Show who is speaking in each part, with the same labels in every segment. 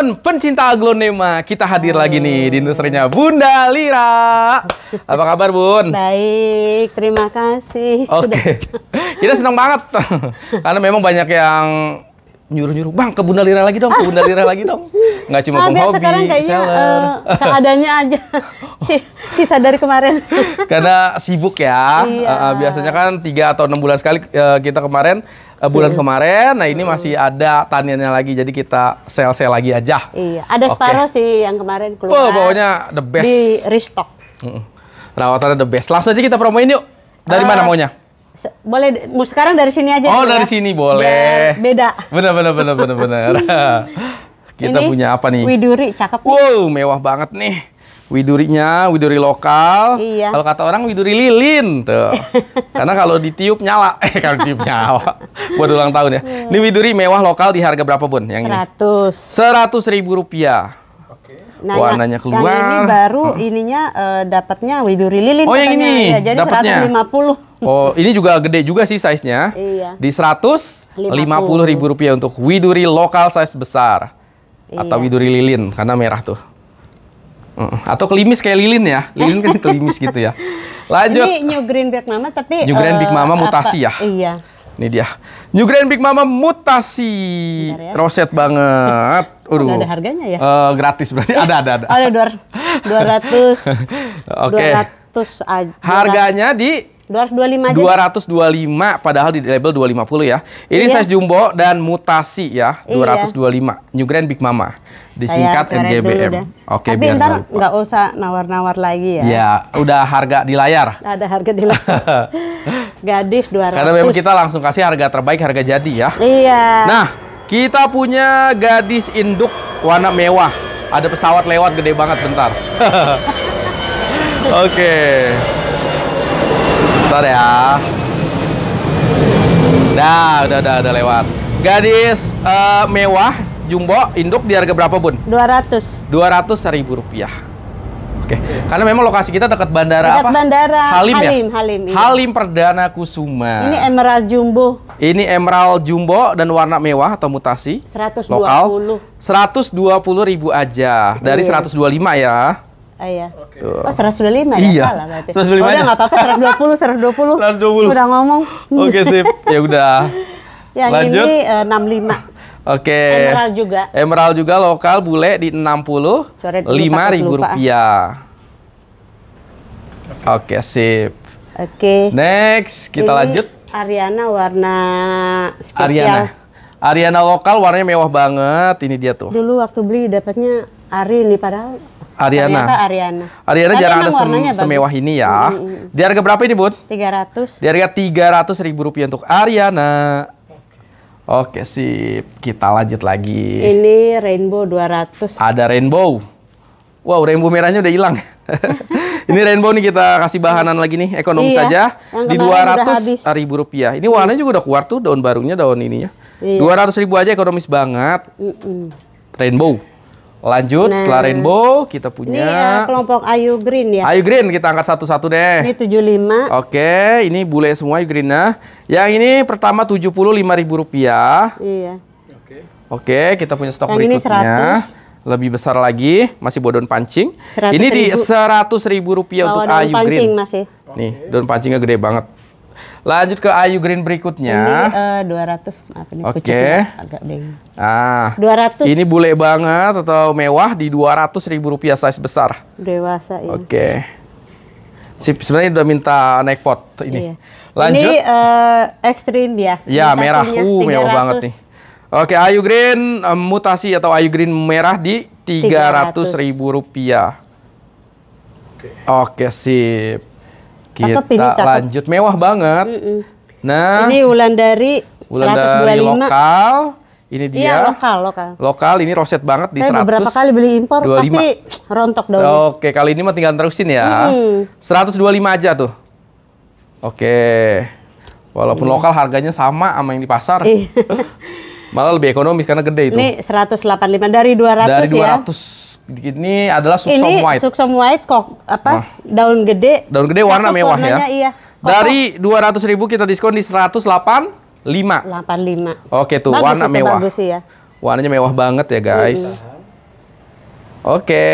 Speaker 1: teman-teman pencinta aglonema, kita hadir Hai. lagi nih di industrinya Bunda Lira. Apa kabar Bun? Baik,
Speaker 2: terima kasih.
Speaker 1: Oke, okay. kita senang banget karena memang banyak yang nyuruh-nyuruh, bang ke Bunda Lira lagi dong, ke Bunda Lira lagi dong. Nggak cuma ah, hobi, sekarang kayaknya seller. Uh, seadanya
Speaker 2: aja, sisa dari kemarin.
Speaker 1: Karena sibuk ya, iya. Eh, eh, biasanya kan tiga atau enam bulan sekali kita kemarin, uh, bulan kemarin, nah ini masih ada taniannya lagi, jadi kita sel-sel lagi aja. Iya, ada okay.
Speaker 2: sih yang kemarin keluar. Oh, pokoknya the best. Di restock.
Speaker 1: Mm Rawatannya the best. Langsung aja kita promoin yuk.
Speaker 2: Dari uh, mana maunya? boleh sekarang dari sini aja. Oh, ya? dari ya? sini boleh. ya, beda.
Speaker 1: Benar benar benar benar benar.
Speaker 2: Kita ini punya apa nih?
Speaker 1: Widuri cakep. Nih. Wow, mewah banget nih. Widurinya, widuri lokal. Iya. Kalau kata orang widuri lilin tuh. Karena kalau ditiup nyala. Eh, kalau ditiup nyala. Buat ulang tahun ya. Iya. Ini widuri mewah lokal di harga berapa, Bun? Yang 100. ini. seratus ribu rupiah. Nah, warnanya keluar. Yang ini
Speaker 2: baru ininya uh, dapatnya widuri lilin. Oh, yang ini. Ya, jadi dapetnya. 150.
Speaker 1: Oh, ini juga gede juga sih size-nya. Iya. Di 150 ribu rupiah untuk widuri lokal size besar. Iya. Atau widuri lilin, karena merah tuh. Atau kelimis kayak lilin ya. Lilin kan kelimis gitu ya. Lanjut. Ini New
Speaker 2: Green Big Mama tapi... New Green Big eh, Mama mutasi apa? ya? Iya.
Speaker 1: Ini dia. New green Big Mama mutasi. ya. Roset banget. Udah oh, ada harganya ya? Uh, gratis berarti. Ada, ada, ada. ada dua
Speaker 2: ratus. Dua ratus. Harganya di 225 aja.
Speaker 1: 225 padahal di label 250 ya. Ini iya. size jumbo dan mutasi ya, iya. 225. New Grand Big Mama. Disingkat Saya NGBM. Oke, Tapi biar ntar
Speaker 2: nggak usah nawar-nawar lagi ya. Ya,
Speaker 1: udah harga di layar.
Speaker 2: Ada harga di layar. Gadis 200. Karena memang kita langsung
Speaker 1: kasih harga terbaik, harga jadi ya.
Speaker 2: Iya. Nah,
Speaker 1: kita punya gadis induk warna mewah. Ada pesawat lewat gede banget bentar. Oke. okay. Bentar ya. Nah, udah, udah, udah lewat. Gadis uh, mewah, jumbo, induk di harga berapa, Bun? 200. 200 ribu rupiah. Oke. Karena memang lokasi kita dekat bandara dekat apa? bandara Halim, ya? Halim ya?
Speaker 2: Halim. Iya. Halim
Speaker 1: Perdana Kusuma. Ini
Speaker 2: emerald jumbo.
Speaker 1: Ini emerald jumbo dan warna mewah atau mutasi.
Speaker 2: 120. Lokal.
Speaker 1: 120 ribu aja. Dari yeah. Iya. 125 ya. Ah, iya. Okay. Oh
Speaker 2: 125 ya? Iya. Salah berarti. 125 oh, udah nggak apa-apa 120, 120. 120. Udah ngomong. Oke okay, sip. Ya udah. Yang Lanjut. ini uh, 65. Oke.
Speaker 1: Okay. Emerald juga. Emerald juga lokal bule di 60
Speaker 2: lima ribu
Speaker 1: rupiah. Oke, okay, sip. Oke. Okay. Next, kita Ini lanjut.
Speaker 2: Ariana warna spesial. Ariana.
Speaker 1: Ariana lokal warnanya mewah banget. Ini dia tuh.
Speaker 2: Dulu waktu beli dapatnya Ari ini padahal Ariana. Ariana. Ariana jarang ada sem semewah
Speaker 1: ini ya. Mm -hmm. Di harga berapa ini, Bun?
Speaker 2: 300.
Speaker 1: Di harga 300 ribu rupiah untuk Ariana. Oke, sip. Kita lanjut lagi.
Speaker 2: Ini Rainbow 200.
Speaker 1: Ada Rainbow. Wow, rainbow merahnya udah hilang. ini rainbow nih kita kasih bahanan lagi nih, ekonomis iya, saja di dua ratus ribu rupiah. Ini warnanya juga udah keluar tuh daun barunya, daun ininya. Iya. Dua iya. ratus ribu aja ekonomis banget. Mm -mm. Rainbow. Lanjut nah, setelah rainbow kita punya ini ya,
Speaker 2: kelompok Ayu Green ya. Ayu
Speaker 1: Green kita angkat satu-satu deh. Ini
Speaker 2: 75.
Speaker 1: Oke, ini bule semua Ayu Green nah. Yang ini pertama rp rupiah. Iya. Oke. Oke, kita punya stok Yang berikutnya. Ini 100 lebih besar lagi, masih bodon pancing. ini di seratus ribu rupiah Bawa untuk ayu green. Masih. Nih, daun pancingnya gede banget. Lanjut ke Ayu Green berikutnya.
Speaker 2: Ini uh, eh, 200, maaf ini okay. Okay. Ya,
Speaker 1: agak beng. Ah.
Speaker 2: 200. Ini
Speaker 1: bule banget atau mewah di 200 ribu rupiah size besar.
Speaker 2: Dewasa ini. Oke.
Speaker 1: Okay. Si, sebenarnya udah minta naik pot ini. Iya. Lanjut. Ini
Speaker 2: uh, ekstrim ya. Ya, Mutasinya merah. Uh, 300. mewah banget nih.
Speaker 1: Oke, okay, Ayu Green um, mutasi atau Ayu Green merah di 300 300. ribu rupiah. Oke. okay. okay, sip. Cakep kita ini, cakep. lanjut mewah banget. Mm -mm. Nah, ini
Speaker 2: Wulandari dari 125. lokal. Ini iya, dia. Iya, lokal, lokal.
Speaker 1: Lokal ini roset banget di Saya 100. beberapa kali beli
Speaker 2: impor 25. pasti rontok daunnya.
Speaker 1: Oke, kali ini mah tinggal terusin ya. dua 125 aja tuh. Oke. Walaupun hmm. lokal harganya sama sama yang di pasar. Iya. Malah lebih ekonomis karena gede itu. Ini
Speaker 2: 185 dari 200 dari 200. Ya.
Speaker 1: Ini adalah suksom ini white.
Speaker 2: suksom white kok apa? Wah. Daun gede. Daun gede warna mewah ya. Iya.
Speaker 1: Dari 200.000 kita diskon di 185. 85. Oke tuh bagus warna mewah. Bagus sih ya. Warnanya mewah banget ya, guys. Mm-hmm. Oke,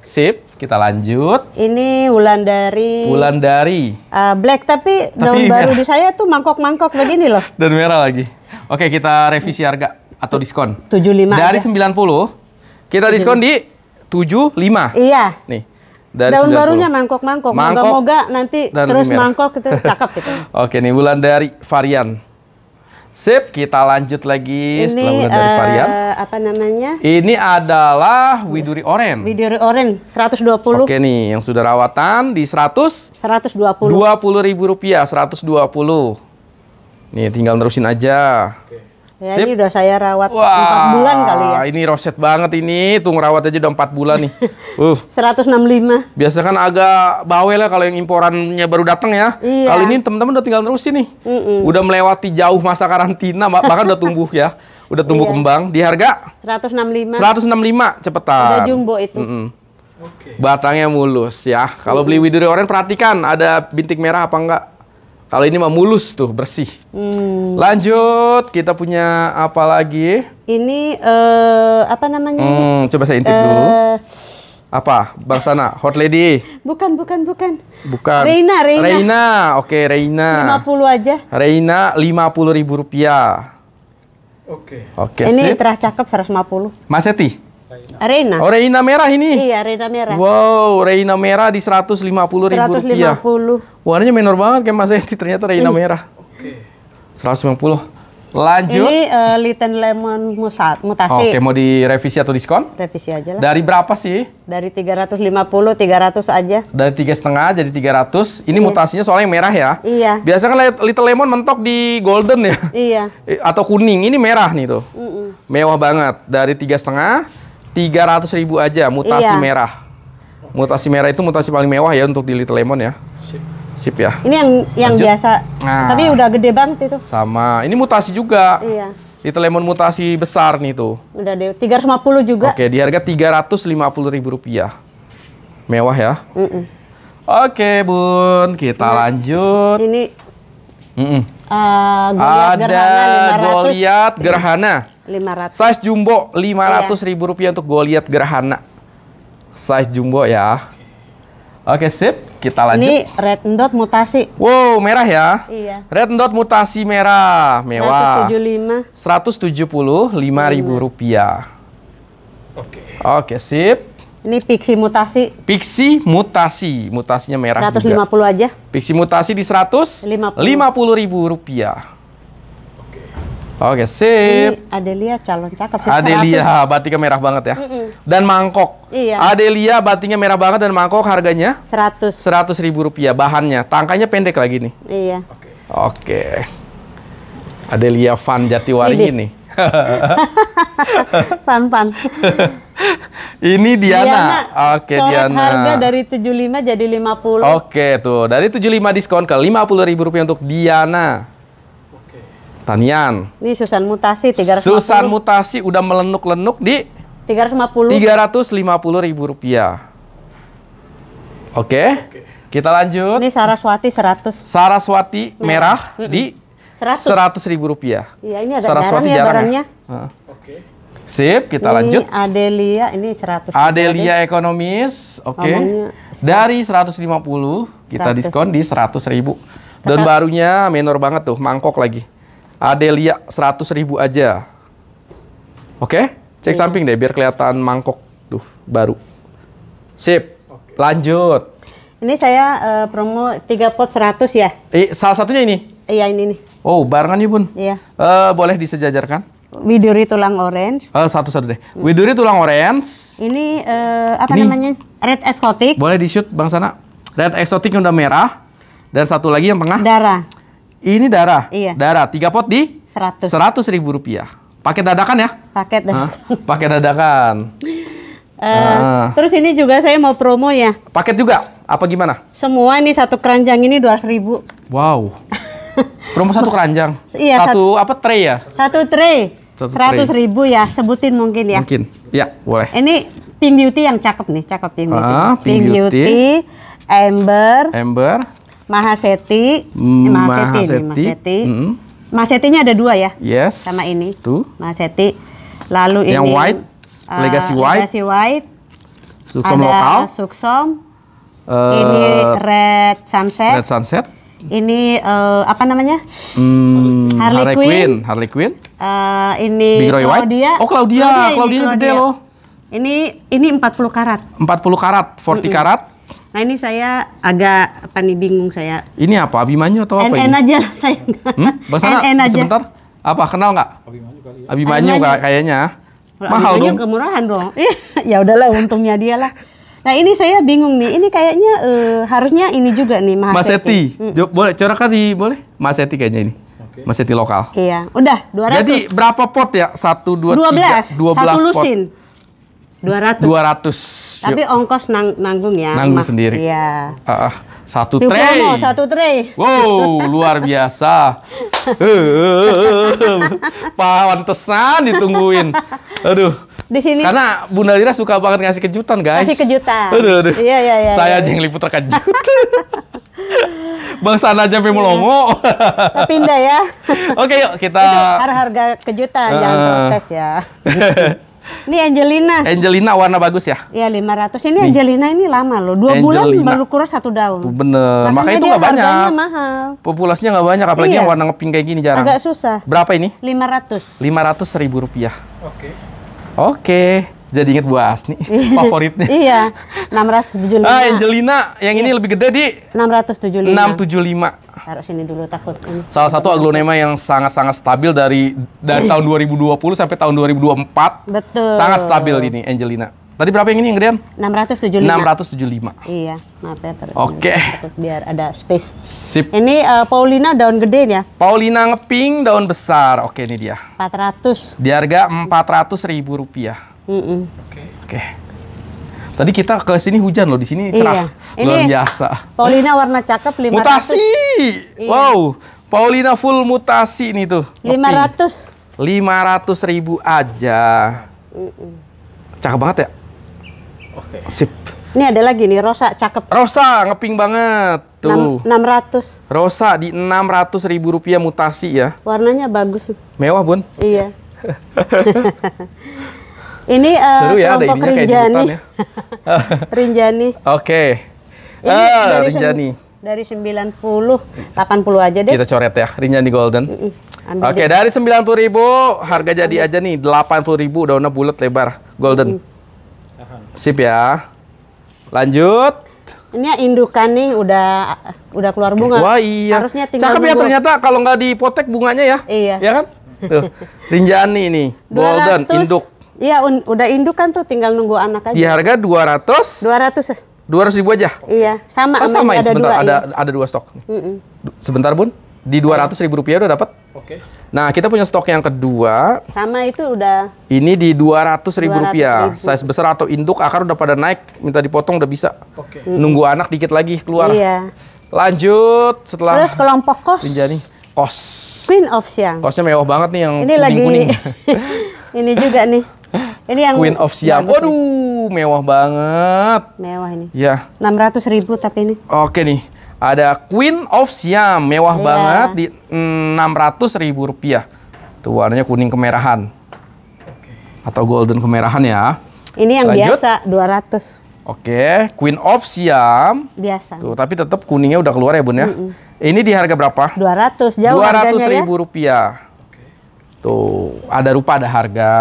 Speaker 1: sip. Kita lanjut. Ini
Speaker 2: bulan dari. Bulan dari. Uh, black tapi, tapi daun merah. baru di saya tuh mangkok-mangkok begini loh.
Speaker 1: dan merah lagi. Oke, kita revisi harga atau diskon. 75 Dari aja. 90 kita diskon di tujuh lima iya nih dari daun barunya
Speaker 2: mangkok-mangkok. mangkok Moga-moga nanti terus mangkok kita cakep
Speaker 1: gitu. Oke nih bulan dari varian. Sip, kita lanjut lagi Ini, setelah bulan uh, dari eh, varian.
Speaker 2: apa namanya?
Speaker 1: Ini adalah widuri oren. Widuri oren 120. Oke nih, yang sudah rawatan di 100 120. 20 ribu rupiah, 120. Nih tinggal nerusin aja. Oke. Ya, Sip. ini udah saya rawat Wah, 4 bulan kali ya. Ini roset banget ini, tuh ngerawat aja udah 4 bulan nih. Uh. 165. Biasa kan agak bawel ya kalau yang imporannya baru datang ya. Iya. Kali ini teman-teman udah tinggal terus nih. Mm -mm. Udah melewati jauh masa karantina, bahkan udah tumbuh ya. Udah tumbuh iya. kembang di harga
Speaker 2: 165. 165,
Speaker 1: cepetan. Udah jumbo itu. Mm -mm. Okay. Batangnya mulus ya. Kalau mm beli widuri oranye perhatikan ada bintik merah apa enggak. Kalau ini mah mulus tuh, bersih. Hmm. Lanjut, kita punya apa lagi?
Speaker 2: Ini uh, apa namanya? Hmm, ini? coba saya intip uh, dulu. Eh.
Speaker 1: Apa? Bang Sana, hot lady.
Speaker 2: Bukan, bukan, bukan.
Speaker 1: Bukan. Reina, Reina. Reina, oke okay, Reina. 50 aja. Reina 50 ribu rupiah. Oke. Okay. Oke, okay, Ini sip.
Speaker 2: terah cakep 150. Mas Eti? Reina. Oh, Reina merah ini? Iya, Reina merah. Wow,
Speaker 1: Reina merah di 150 ribu rupiah. Warna Warnanya minor banget kayak Mas Edi, ternyata Reina Ih. merah. Oke. 150. Lanjut. Ini
Speaker 2: uh, eh, Litten Lemon musat, mutasi. Oke, okay,
Speaker 1: mau direvisi atau diskon? Revisi aja lah. Dari berapa sih?
Speaker 2: Dari 350, 300 aja.
Speaker 1: Dari tiga setengah jadi 300. Ini iya. mutasinya soalnya yang merah ya? Iya. Biasanya kan Little Lemon mentok di golden ya? Iya. Eh, atau kuning. Ini merah nih tuh. Mm -mm. Mewah banget. Dari tiga setengah 300 ribu aja mutasi iya. merah. Mutasi merah itu mutasi paling mewah ya untuk di Little Lemon ya. Sip, ya. Ini
Speaker 2: yang yang biasa. Nah, tapi udah gede banget itu.
Speaker 1: Sama. Ini mutasi juga. Iya. Little Lemon mutasi besar nih tuh.
Speaker 2: Udah deh, 350 juga.
Speaker 1: Oke, di harga 350 ribu rupiah. Mewah ya. Mm -mm. Oke, Bun. Kita ini, nah, lanjut. Ini. Mm -mm.
Speaker 2: Uh, Ada Gerhana Goliath Gerhana. 500. Size
Speaker 1: jumbo 500 yeah. ribu rupiah untuk gue lihat Gerhana. Size jumbo ya. Oke, sip. Kita lanjut. Ini
Speaker 2: red dot mutasi. Wow, merah ya? Iya.
Speaker 1: Red dot mutasi merah. Mewah. 175. 175 ribu iya. rupiah. Oke. Okay. Oke, sip. Ini
Speaker 2: pixi mutasi.
Speaker 1: Pixi mutasi. Mutasinya merah 150 juga. 150 aja. Pixi mutasi di 100. 50. 50 ribu rupiah. Oke, sip.
Speaker 2: Ini Adelia calon cakep. Sip Adelia
Speaker 1: batiknya merah banget ya. Mm -mm. Dan mangkok. Iya. Adelia batiknya merah banget dan mangkok harganya? 100. 100 ribu rupiah bahannya. Tangkanya pendek lagi nih. Iya. Oke. Okay. Adelia Van Jatiwaringin nih. pan pan. Ini Diana. Diana. Oke, okay, Diana. harga dari
Speaker 2: 75 jadi 50.
Speaker 1: Oke, tuh. Dari 75 diskon ke 50 ribu rupiah untuk Diana. Tanian.
Speaker 2: Ini Susan Mutasi 350. Susan
Speaker 1: Mutasi udah melenuk-lenuk di
Speaker 2: 350.
Speaker 1: 350 ribu rupiah. Oke. Okay. Okay. Kita lanjut. Ini
Speaker 2: Saraswati 100.
Speaker 1: Saraswati nah, merah, merah mm -hmm. di 100. 100 ribu rupiah.
Speaker 2: Iya, ini ada Saraswati jarang ya barangnya.
Speaker 1: Ya. Oke. Okay. Sip, kita ini lanjut. Ini
Speaker 2: Adelia ini 100. Adelia deh.
Speaker 1: ekonomis, oke. Okay. Dari 150 kita 100. diskon di 100 ribu. Dan barunya menor banget tuh, mangkok lagi. Adelia 100 ribu aja. Oke, okay? cek iya. samping deh biar kelihatan mangkok tuh baru. Sip, lanjut.
Speaker 2: Ini saya uh, promo 3 pot 100 ya.
Speaker 1: Eh, salah satunya ini? Iya ini nih. Oh, barengan ya Bun. Iya. Uh, boleh disejajarkan?
Speaker 2: Widuri tulang orange.
Speaker 1: Uh, eh, satu satu deh. Widuri tulang orange.
Speaker 2: Ini uh, apa ini. namanya? Red exotic.
Speaker 1: Boleh di shoot Bang Sana. Red exotic yang udah merah. Dan satu lagi yang tengah. Darah. Ini darah. Iya. Darah. Tiga pot di? Seratus. Seratus ribu rupiah. Paket dadakan ya? Paket dadakan. paket dadakan. Uh, nah. Terus
Speaker 2: ini juga saya mau promo ya. Paket juga? Apa gimana? Semua ini satu keranjang ini dua ribu.
Speaker 1: Wow. promo satu keranjang? iya. Satu, satu apa tray ya?
Speaker 2: Satu tray.
Speaker 1: Seratus ribu
Speaker 2: ya. Sebutin mungkin ya.
Speaker 1: Mungkin. Ya boleh.
Speaker 2: Ini pink beauty yang cakep nih. Cakep pink beauty. Ah, pink, pink beauty. beauty. Amber. Amber Hmm, Mahaseti, Mahaseti, Mahaseti, Mahaseti. Mm. Mahasetinya ada dua ya? Yes. Sama ini. Tuh. Mahaseti. Lalu yang ini yang white, uh, legacy white. Legacy white.
Speaker 1: Suksom ada lokal. Suksom. Uh, eh, ini
Speaker 2: red sunset. Red sunset. Ini uh, apa namanya?
Speaker 1: Hmm, Harley, Harley Quinn. Quinn. Harley Quinn.
Speaker 2: Uh, ini Big Roy Claudia. White. Oh Claudia, Claudia, Claudia, Claudia gede loh. Ini ini 40 karat.
Speaker 1: 40 karat, 40 mm -mm. karat.
Speaker 2: Nah ini saya agak apa nih bingung saya.
Speaker 1: Ini apa Abimanyu atau apa NN ini? aja saya. Hmm? Bahasa Sana, NN aja. sebentar. Apa kenal nggak? Abimanyu kali ya. Abimanyu, Abimanyu. kayaknya. Kalau Mahal Abimanyu dong.
Speaker 2: kemurahan dong. Iya, ya udahlah untungnya dia lah. Nah ini saya bingung nih. Ini kayaknya uh, harusnya ini juga nih Mas, Mas Eti. Hmm.
Speaker 1: Boleh corakan di boleh Mas Eti kayaknya ini. Okay. Mas Eti lokal.
Speaker 2: Iya. Udah 200. Jadi
Speaker 1: berapa pot ya? 1 2 12. 3 12 Satu pot. lusin. pot. 200. 200. Tapi Yuk.
Speaker 2: ongkos nang nanggung ya. Nanggung Mas, sendiri. Iya.
Speaker 1: Uh, satu Di tray. Promo, satu tray. Wow, luar biasa. Pantesan ditungguin. Aduh.
Speaker 2: Di sini. Karena
Speaker 1: Bunda Lira suka banget ngasih kejutan, guys. Ngasih
Speaker 2: kejutan. Aduh, aduh. Iya, iya, iya. Saya iya. aja yang liput
Speaker 1: terkejut. Kan. Bang Sana sampai iya. melongo. Pindah ya. Oke, yuk kita. Itu
Speaker 2: harga kejutan, uh, jangan protes ya. Ini Angelina. Angelina
Speaker 1: warna bagus ya?
Speaker 2: Iya 500. Ini Angelina ini lama loh. Dua Angelina. bulan baru kurus satu daun. Tuh
Speaker 1: bener. Makanya, Makanya itu nggak banyak. mahal. Populasinya nggak banyak. Apalagi iya. yang warna ngeping kayak gini jarang. Agak susah. Berapa ini?
Speaker 2: 500.
Speaker 1: 500 ribu rupiah.
Speaker 2: Oke. Okay. Oke.
Speaker 1: Okay. Jadi inget buah Asni, favoritnya. iya,
Speaker 2: 675. Ah, Angelina, yang iya. ini lebih gede di? 675.
Speaker 1: 675.
Speaker 2: Taruh sini dulu takut. Hmm.
Speaker 1: Salah satu aglonema yang sangat-sangat stabil dari dari tahun 2020 sampai tahun 2024.
Speaker 2: Betul. Sangat stabil ini
Speaker 1: Angelina. Tadi berapa yang ini gedean?
Speaker 2: 675. 675. Iya, maaf ya terus.
Speaker 1: Oke. Okay.
Speaker 2: Biar ada space. Sip. Ini uh, Paulina daun gede ya?
Speaker 1: Paulina ngeping daun besar. Oke, ini dia.
Speaker 2: 400.
Speaker 1: Di harga 400 ribu rupiah.
Speaker 2: Mm -mm. Oke.
Speaker 1: Okay. Oke. Okay. Tadi kita ke sini hujan loh, di sini iya. cerah. Iya. Luar biasa. Paulina
Speaker 2: warna cakep 500. Mutasi. Iya. Wow,
Speaker 1: Paulina full mutasi ini tuh. 500. ratus ribu aja. Cakep banget ya? Oke. Sip. Ini
Speaker 2: ada lagi nih, Rosa cakep. Rosa
Speaker 1: ngeping banget. Tuh.
Speaker 2: 600.
Speaker 1: Rosa di 600 ribu rupiah mutasi ya.
Speaker 2: Warnanya bagus. Mewah, Bun. Iya. Ini uh, Seru ya, ada Rinjani. Kayak Rinjani. Oke. Okay. Ini uh, dari Rinjani. Dari 90, 80 aja deh. Kita
Speaker 1: coret ya, Rinjani Golden. Mm -mm. Oke, okay, dari 90 ribu harga jadi aja nih 80 ribu daunnya bulat lebar golden. Sip ya. Lanjut.
Speaker 2: Ini ya, indukan nih udah udah keluar bunga. Wah iya.
Speaker 1: Harusnya tinggal Cakep ya bunga. ternyata kalau nggak dipotek bunganya ya. Iya. Ya kan? Tuh, Rinjani nih, golden, induk.
Speaker 2: Iya, udah induk kan tuh tinggal nunggu anak aja. Di
Speaker 1: harga 200. 200. ratus ribu aja?
Speaker 2: Iya, sama. Oh, sama ada sebentar, dua, ada, iya. ada dua stok. Mm -mm.
Speaker 1: Sebentar, Bun. Di dua ratus ribu rupiah udah dapat? Oke. Okay. Nah, kita punya stok yang kedua.
Speaker 2: Sama itu udah.
Speaker 1: Ini di dua ratus ribu rupiah. Ribu. Size besar atau induk, akar udah pada naik. Minta dipotong udah bisa. Oke. Okay. Mm -mm. Nunggu anak dikit lagi keluar. Iya. Lanjut setelah. Terus
Speaker 2: kelompok kos. Pinjani. Kos. Queen of Siang.
Speaker 1: Kosnya mewah banget nih yang kuning-kuning. Ini lagi.
Speaker 2: ini juga nih. Ini yang Queen of Siam.
Speaker 1: Waduh, mewah banget. Mewah ini. Ya. enam ratus ribu tapi ini. Oke nih. Ada Queen of Siam, mewah yeah. banget di mm, enam ratus ribu rupiah. Tuh warnanya kuning kemerahan. Atau golden kemerahan ya.
Speaker 2: Ini yang Lanjut. biasa ratus.
Speaker 1: Oke, Queen of Siam. Biasa. Tuh, tapi tetap kuningnya udah keluar ya, Bun ya. Mm -mm. Ini di harga berapa? 200, jauh 200 ya. ribu ya? rupiah. Tuh, ada rupa, ada harga.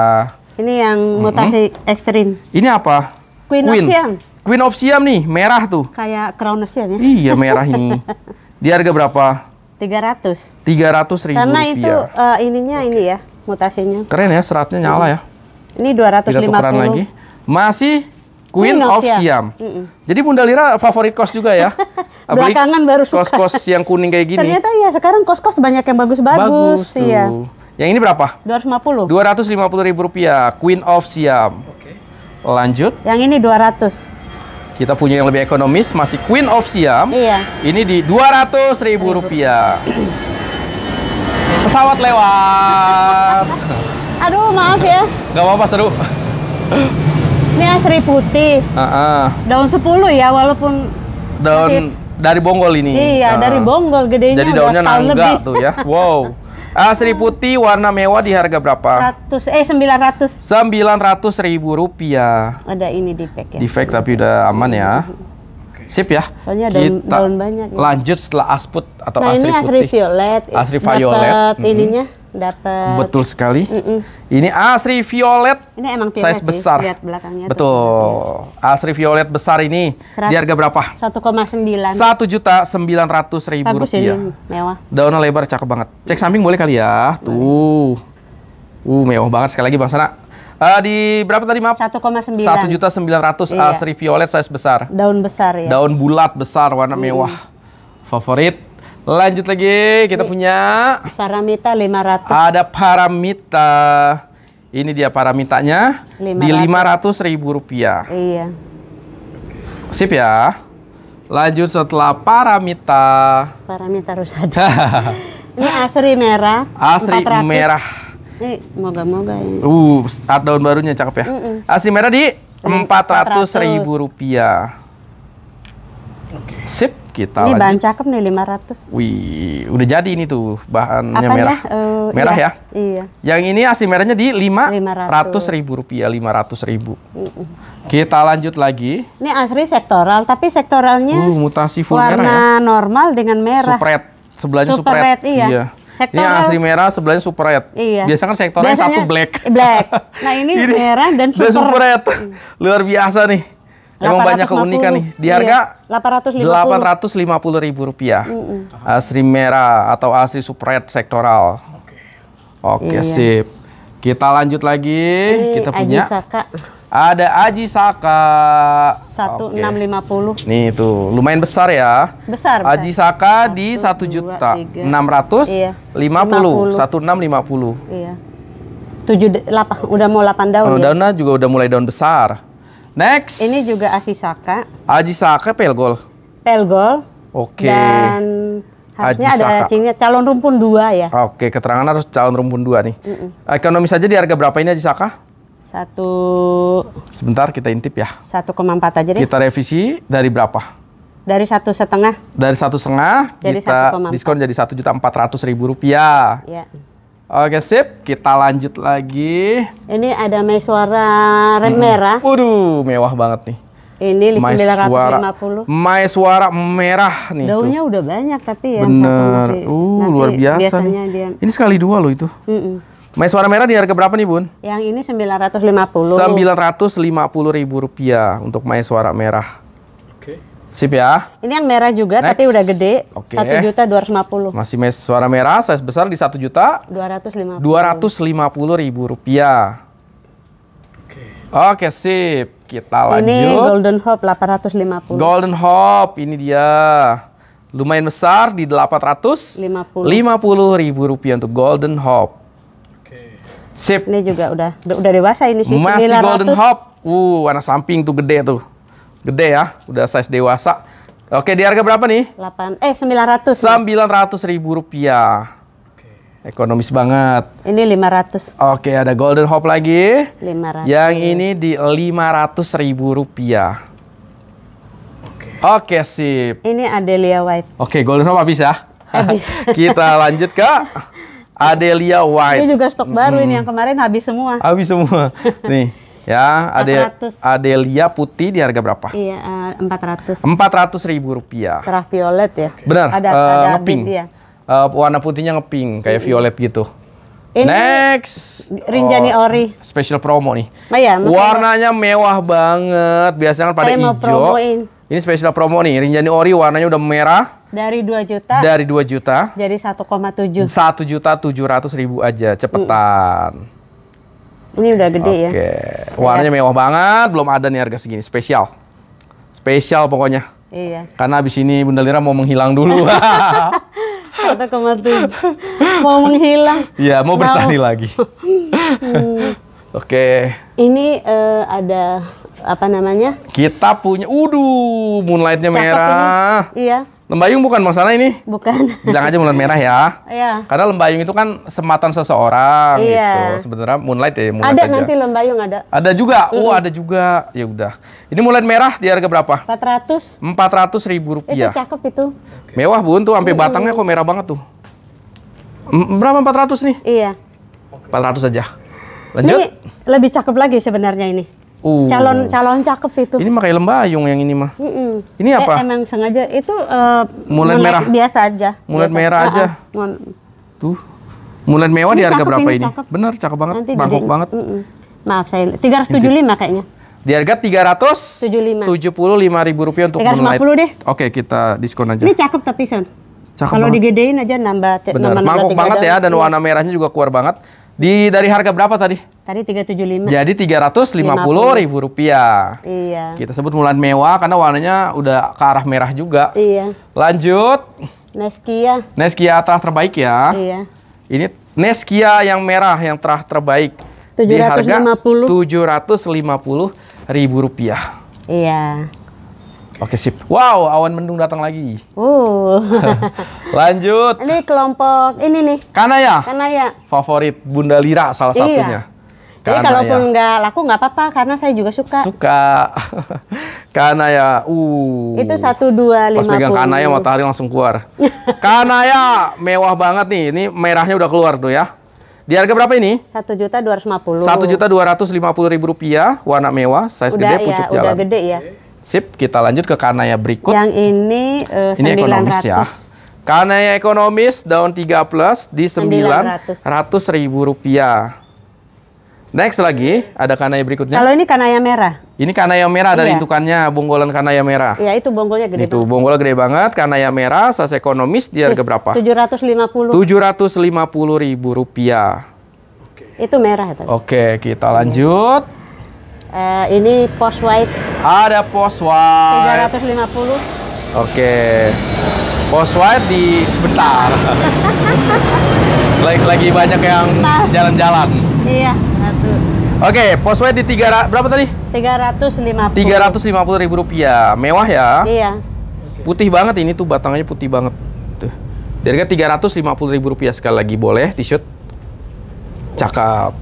Speaker 2: Ini yang mutasi mm-hmm. ekstrim. Ini apa? Queen, Queen of Siam.
Speaker 1: Queen of Siam nih, merah tuh.
Speaker 2: Kayak crown of Siam ya. Iya,
Speaker 1: merah ini. Di harga berapa?
Speaker 2: 300.
Speaker 1: 300 ribu Karena rupiah. itu uh,
Speaker 2: ininya okay. ini ya, mutasinya. Keren
Speaker 1: ya, seratnya nyala ya.
Speaker 2: Ini 250. Kita lagi.
Speaker 1: Masih Queen, Queen of, Siam. Siam. Mm -mm. Jadi Bunda Lira favorit kos juga ya. Belakangan baru suka. Kos-kos yang kuning kayak gini. Ternyata
Speaker 2: ya sekarang kos-kos banyak yang bagus-bagus. Bagus, -bagus, bagus ya. tuh.
Speaker 1: Iya. Yang ini berapa? 250. 250 ribu rupiah. Queen of Siam. Oke. Lanjut. Yang ini 200. Kita punya yang lebih ekonomis masih Queen of Siam. Iya. Ini di 200 ribu rupiah. Pesawat lewat. Aduh maaf ya. Gak apa-apa seru. Ini asri putih. Uh -uh.
Speaker 2: Daun 10 ya walaupun
Speaker 1: daun dari bonggol ini. Iya, uh. dari bonggol gedenya Jadi daunnya nangga tuh ya. Wow. Asri ah, putih warna mewah di harga berapa?
Speaker 2: 100 eh 900.
Speaker 1: 900 ribu rupiah.
Speaker 2: Ada ini di pack ya. Di pack
Speaker 1: tapi udah aman ya. Sip ya. Soalnya ada daun, daun banyak. Ya. Lanjut setelah asput atau nah, asri asri putih. Nah ini Asri violet. Asri violet. Dapat mm -hmm. ininya dapat betul sekali mm -mm. ini asri violet ini emang violet size sih. besar lihat
Speaker 2: belakangnya betul
Speaker 1: tuh. Iya. asri violet besar ini Serat, di harga berapa
Speaker 2: 1,9 satu
Speaker 1: juta sembilan ratus ribu Bagus ya, rupiah mewah daunnya lebar cakep banget cek samping boleh kali ya tuh uh mewah banget sekali lagi bang Sana Uh, di berapa tadi maaf? 1,9 1 juta sembilan ratus iya. asri violet size besar.
Speaker 2: Daun besar ya. Daun
Speaker 1: bulat besar warna mm. mewah. Favorit Lanjut lagi, kita Ini punya Paramita 500. Ada Paramita. Ini dia paramitanya 500. di 500 ribu rupiah. Iya. Sip ya. Lanjut setelah Paramita.
Speaker 2: Paramita harus
Speaker 1: ada.
Speaker 2: Ini asri merah. Asri 400. merah. moga-moga
Speaker 1: ini. Uh, art daun barunya cakep ya. Mm -mm. Asri merah di 400 ribu rupiah. Sip kita ini lanjut. bahan cakep nih 500 wih udah jadi ini tuh bahannya Apanya? merah uh, merah iya, ya iya yang ini asli merahnya di 500 ribu rupiah 500 ribu uh, uh. kita lanjut lagi ini
Speaker 2: asli sektoral tapi sektoralnya uh,
Speaker 1: mutasi full warna merah ya.
Speaker 2: normal dengan merah
Speaker 1: supret sebelahnya super, super red, iya, iya. Sektor ini asli merah, sebelahnya super red. Iya. Biasanya kan sektornya satu black. Black. Nah ini, ini merah dan super, dan super red. Iya. Luar biasa nih. Emang banyak keunikan nih. Di harga iya, lima puluh ribu rupiah. Mm -mm. Asri merah atau asli supret sektoral. Oke, okay. okay, iya. sip. Kita lanjut lagi. Ini Kita punya. Aji Saka. Ada Aji Saka. 1650. Okay. Nih itu lumayan besar ya.
Speaker 2: Besar. besar. Aji
Speaker 1: Saka 1, di 1 juta 650. Iya. 1650.
Speaker 2: Iya. 7 8 udah mau 8 daun. Oh, ya? Daunnya
Speaker 1: juga udah mulai daun besar. Next. Ini juga
Speaker 2: Asisaka.
Speaker 1: Ajisaka Pelgol. Pelgol. Oke. Okay. Dan harusnya Ajisaka. ada cingnya
Speaker 2: calon rumpun dua ya.
Speaker 1: Ah, oke, okay, keterangan harus calon rumpun dua nih. Mm -mm. Ekonomis saja di harga berapa ini Saka? Satu. Sebentar kita intip ya.
Speaker 2: Satu 1,4 aja deh. Kita
Speaker 1: revisi dari berapa?
Speaker 2: dari satu setengah
Speaker 1: dari satu setengah jadi kita 1, diskon jadi satu juta empat ratus ribu rupiah Yeah. Oke sip, kita lanjut lagi.
Speaker 2: Ini ada Maiswara rem merah.
Speaker 1: Waduh, mewah banget nih. Ini puluh. mei suara merah nih. Daunnya
Speaker 2: tuh. udah banyak tapi ya. Bener.
Speaker 1: uh, luar biasa biasanya nih. Dia... Ini sekali dua loh itu. Mm -mm. merah di harga berapa nih Bun?
Speaker 2: Yang ini 950.
Speaker 1: 950 ribu rupiah untuk suara merah. Sip ya.
Speaker 2: Ini yang merah juga Next. tapi udah gede. Oke. Satu juta dua ratus lima puluh
Speaker 1: Masih mes suara merah, size besar di satu juta
Speaker 2: dua Dua ratus
Speaker 1: ratus lima. lima puluh ribu rupiah. Oke. Oke, sip. Kita lanjut. Ini Golden
Speaker 2: Hop ratus lima puluh
Speaker 1: Golden Hop, ini dia. Lumayan besar di delapan ratus lima puluh ribu rupiah untuk Golden Hop. Sip. Ini
Speaker 2: juga udah udah dewasa ini sih. Masih 900. Golden Hop.
Speaker 1: Uh, anak samping tuh gede tuh. Gede ya, udah size dewasa. Oke, di harga berapa nih? 8 eh 900. 900 ribu rupiah. Oke. Ekonomis banget. Ini 500. Oke, ada Golden Hope lagi.
Speaker 2: 500. Yang
Speaker 1: ini di 500 ribu rupiah. Oke, sip.
Speaker 2: Ini Adelia White.
Speaker 1: Oke, Golden Hope habis ya. Habis. Kita lanjut ke Adelia White. Ini
Speaker 2: juga stok baru hmm. ini yang kemarin habis semua. Habis
Speaker 1: semua. Nih. Ya, ada Adelia putih di harga berapa?
Speaker 2: Iya, eh, empat ratus. Empat
Speaker 1: ratus ribu rupiah.
Speaker 2: Terah violet ya? Benar, ada, uh, ada ngeping. Ya.
Speaker 1: Uh, eh, warna putihnya ngeping kayak violet gitu. Ini Next, Rinjani oh, Ori. Special promo nih. Oh, iya, Warnanya mewah banget. Biasanya kan pada hijau. Ini special promo nih. Rinjani Ori warnanya udah merah.
Speaker 2: Dari 2 juta. Dari
Speaker 1: 2 juta.
Speaker 2: Jadi 1,7.
Speaker 1: 1 juta 700 ribu aja. Cepetan.
Speaker 2: Ini udah gede okay. ya.
Speaker 1: Oke. Warnanya mewah banget, belum ada nih harga segini, spesial. Spesial pokoknya. Iya. Karena abis ini Bunda Lira mau menghilang dulu.
Speaker 2: Kata kematian. Mau menghilang.
Speaker 1: Iya, mau bertani lagi.
Speaker 2: hmm. Oke. Okay. Ini uh, ada apa namanya?
Speaker 1: Kita punya, uduh, moonlightnya merah. Ini. Iya. Lembayung bukan masalah ini? Bukan. Bilang aja bulan merah ya. Iya. Karena lembayung itu kan sematan seseorang iya. gitu. Sebenarnya moonlight ya moonlight Ada aja. nanti
Speaker 2: lembayung ada.
Speaker 1: Ada juga. Mm. Oh, ada juga. Ya udah. Ini moonlight merah di harga berapa? Empat ratus ribu rupiah. Itu cakep itu. Mewah Bun tuh sampai batangnya kok merah banget tuh. Berapa ratus nih? Iya. Empat ratus aja. Lanjut. Ini
Speaker 2: lebih cakep lagi sebenarnya ini.
Speaker 1: Uh. Calon calon
Speaker 2: cakep itu. Ini pakai
Speaker 1: lembayung yang ini mah.
Speaker 2: Mm -mm. Ini eh, apa? Eh, emang sengaja itu uh, mulai merah. Biasa aja. mulai merah aja. Uh -uh.
Speaker 1: Tuh. mulai mewah ini di harga berapa ini? ini? Cakep. Bener, cakep banget. Nanti bangkok banget. Mm -mm.
Speaker 2: Maaf saya 375 kayaknya.
Speaker 1: Di harga tiga ratus tujuh puluh lima ribu rupiah untuk 350 moonlight. deh. Oke, kita diskon aja. Ini
Speaker 2: cakep tapi Son. Kalau digedein aja nambah Bener. nambah, nambah Mangkok banget ya dan iya. warna
Speaker 1: merahnya juga keluar banget. Di dari harga berapa tadi?
Speaker 2: Tadi 375. Jadi
Speaker 1: 350 puluh ribu rupiah. Iya. Kita sebut mulan mewah karena warnanya udah ke arah merah juga. Iya. Lanjut.
Speaker 2: Neskia.
Speaker 1: Neskia terah terbaik ya. Iya. Ini Neskia yang merah yang terah terbaik. 750. Di harga 750 ribu rupiah.
Speaker 2: Iya.
Speaker 1: Oke sip. Wow, awan mendung datang lagi.
Speaker 2: Uh.
Speaker 1: Lanjut.
Speaker 2: Ini kelompok ini nih. Kanaya. Kanaya.
Speaker 1: Favorit Bunda Lira salah iya. satunya. Jadi kalaupun
Speaker 2: nggak laku nggak apa-apa karena saya juga suka.
Speaker 1: Suka. Kanaya. Uh. Itu satu
Speaker 2: dua lima. Pas pegang Kanaya matahari
Speaker 1: langsung keluar. kanaya mewah banget nih. Ini merahnya udah keluar tuh ya. Di harga berapa ini?
Speaker 2: Satu juta dua ratus lima
Speaker 1: puluh. Satu juta dua ratus lima puluh ribu rupiah. Warna mewah, size udah, gede, pucuk ya, jalan. Udah gede ya. Sip, kita lanjut ke kanaya berikut. Yang ini uh, ini ekonomis ya. Kanaya ekonomis daun 3 plus di sembilan ratus ribu rupiah. Next lagi, ada kanaya berikutnya. Kalau ini
Speaker 2: kanaya merah.
Speaker 1: Ini kanaya merah ada iya. indukannya, bonggolan kanaya merah.
Speaker 2: Iya, itu bonggolnya gede. Itu
Speaker 1: banget. gede banget, kanaya merah, sas ekonomis di harga berapa?
Speaker 2: lima
Speaker 1: puluh ribu rupiah. Itu merah. Oke, kita lanjut.
Speaker 2: Uh, ini pos white. Ada pos
Speaker 1: white.
Speaker 2: 350.
Speaker 1: Oke. pos white di sebentar. lagi, lagi banyak yang jalan-jalan.
Speaker 2: Iya, satu.
Speaker 1: Oke, pos white di 3 berapa tadi?
Speaker 2: 350.
Speaker 1: 350 ribu rupiah. Mewah ya? Iya. Putih banget ini tuh batangnya putih banget. Tuh. Dari ratus lima puluh ribu rupiah sekali lagi boleh di shoot. Cakap.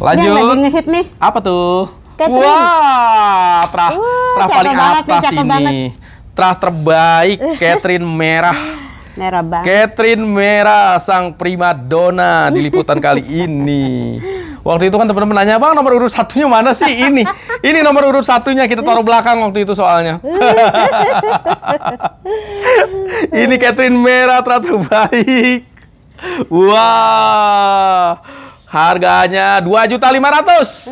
Speaker 1: Lanjut. Ini yang lagi ngehit nih. Apa tuh?
Speaker 2: Catherine. Wah,
Speaker 1: terah trah, uh, trah paling atas ini. Banget. Trah terbaik, Catherine merah. Merah banget. Catherine merah, sang prima primadona di liputan kali ini. Waktu itu kan teman-teman nanya, Bang nomor urut satunya mana sih ini? Ini nomor urut satunya kita taruh belakang waktu itu soalnya. ini Catherine merah, trah terbaik. Wah, wow, harganya dua juta lima ratus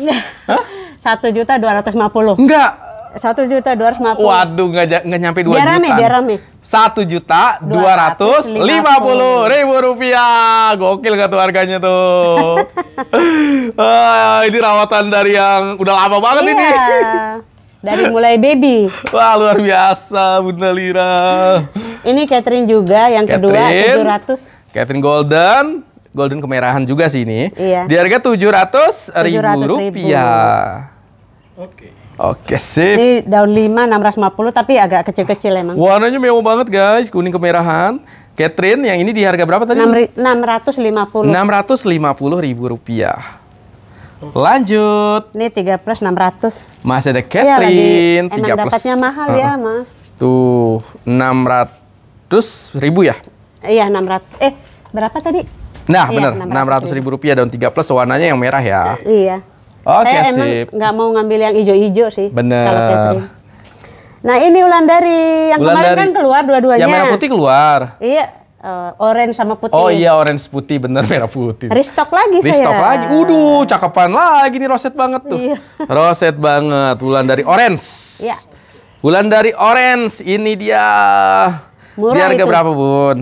Speaker 2: satu juta dua ratus lima puluh. Enggak. Satu juta dua ratus lima puluh.
Speaker 1: Waduh, nggak nyampe dua juta. Biar rame, biar rame. Satu juta dua ratus lima puluh ribu rupiah. Gokil gak tuh harganya tuh. ah, ini rawatan dari yang udah lama banget iya. ini.
Speaker 2: dari mulai baby. Wah luar
Speaker 1: biasa Bunda Lira.
Speaker 2: Ini Catherine juga yang Catherine, kedua
Speaker 1: 700. Catherine Golden, Golden kemerahan juga sih ini. Iya. Di harga 700, 700 ribu rupiah. Ribu. Oke. Oke, okay, sip.
Speaker 2: Ini daun lima, enam ratus lima puluh, tapi agak kecil-kecil emang.
Speaker 1: Warnanya mewah banget, guys. Kuning kemerahan. Catherine, yang ini di harga berapa tadi? Enam
Speaker 2: Enam ratus ratus lima puluh.
Speaker 1: lima puluh ribu rupiah. Lanjut. Ini
Speaker 2: tiga plus enam ratus.
Speaker 1: Masih ada iya, Catherine. Iya, 3 emang dapatnya mahal uh, ya, Mas. Tuh, enam ratus ribu ya?
Speaker 2: Iya, enam ratus. Eh, berapa tadi? Nah, iya, benar. 600
Speaker 1: ribu rupiah daun 3 plus warnanya yang merah ya. Iya. Oke, okay, saya emang nggak
Speaker 2: mau ngambil yang ijo-ijo sih. Bener. Nah ini dari yang ulan kemarin kan keluar dua-duanya. Yang merah putih keluar. Iya, uh, orange
Speaker 1: sama putih. Oh iya orange putih bener merah putih. Restock lagi Restock saya. Restock lagi. Uduh, cakepan lagi nih roset banget tuh. Iya. roset banget dari orange. Iya. dari orange ini dia.
Speaker 2: Murah Empat harga itu. berapa, Bun?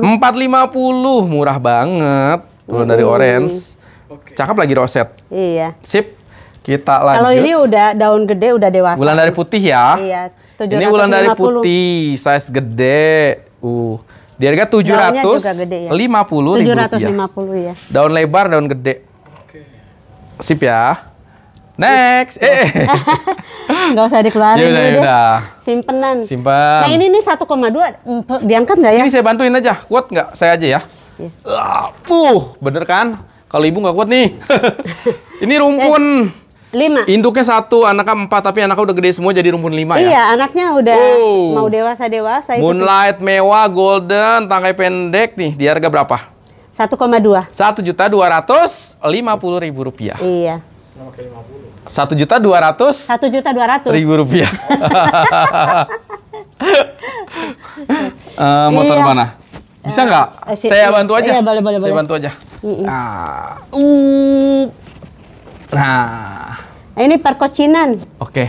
Speaker 2: 450.
Speaker 1: 450, murah banget. Ulan mm -hmm. orange. Okay. Cakep lagi roset. Iya. Sip. Kita lanjut. Kalau ini
Speaker 2: udah daun gede, udah dewasa. Bulan dari
Speaker 1: putih ya.
Speaker 2: Iya. 750. Ini bulan dari putih,
Speaker 1: size gede. Uh. Di harga 750 ya. ribu rupiah. 750 ya. Daun lebar, daun gede. Oke. Sip ya. Next. Sip. Iya. Eh.
Speaker 2: Enggak usah dikeluarin yaudah, dulu udah. Simpenan.
Speaker 1: Simpan. Nah, ini
Speaker 2: nih 1,2 diangkat nggak ya? Sini
Speaker 1: saya bantuin aja. Kuat nggak? Saya aja ya. Yeah. Iya. Uh, bener kan? Kalau ibu nggak kuat nih. ini rumpun. Eh, lima. Induknya satu, anaknya empat, tapi anaknya udah gede semua jadi rumpun lima iya, ya? Iya,
Speaker 2: anaknya udah oh. mau dewasa-dewasa. Moonlight,
Speaker 1: itu mewah, golden, tangkai pendek nih, di harga berapa? 1,2. Satu juta dua ratus lima puluh ribu rupiah. Iya. Satu juta dua ratus. Satu juta dua ratus. Ribu rupiah. uh, motor iya. mana? Bisa eh, nggak? Uh, saya bantu aja. Iya, boleh, boleh, saya boleh. bantu aja. Nah, uh, nah.
Speaker 2: Ini perkocinan.
Speaker 1: Oke, okay.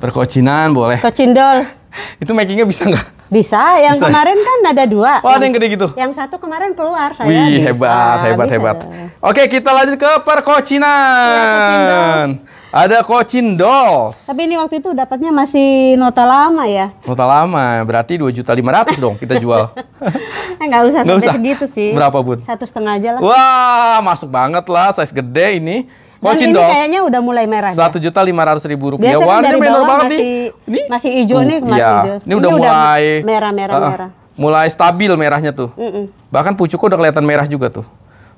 Speaker 1: perkocinan boleh.
Speaker 2: Kocindol. Itu makingnya bisa nggak? Bisa, yang bisa. Ya? kemarin kan ada dua. Oh, yang, ada yang gede gitu. Yang satu kemarin keluar saya. Wih, bisa. hebat, hebat, bisa.
Speaker 1: hebat. Oke, kita lanjut ke perkocinan. Ya, ada kocin Dolls.
Speaker 2: Tapi ini waktu itu dapatnya masih nota lama ya.
Speaker 1: Nota lama, berarti dua juta lima ratus dong kita jual.
Speaker 2: Enggak eh, usah Nggak sampai usah. segitu sih. Berapa bun? Satu setengah aja lah. Wah,
Speaker 1: masuk banget lah, size gede ini. Kocin Dolls. kayaknya
Speaker 2: udah mulai merah. Satu
Speaker 1: juta lima ratus ribu rupiah. Biasanya Wah, ini menor banget masih,
Speaker 2: nih. Ini? Masih hijau uh, nih, oh, masih iya. Ini, ini udah mulai merah-merah. Uh, merah.
Speaker 1: Mulai stabil merahnya tuh. Mm -mm. Bahkan pucuknya udah kelihatan merah juga tuh.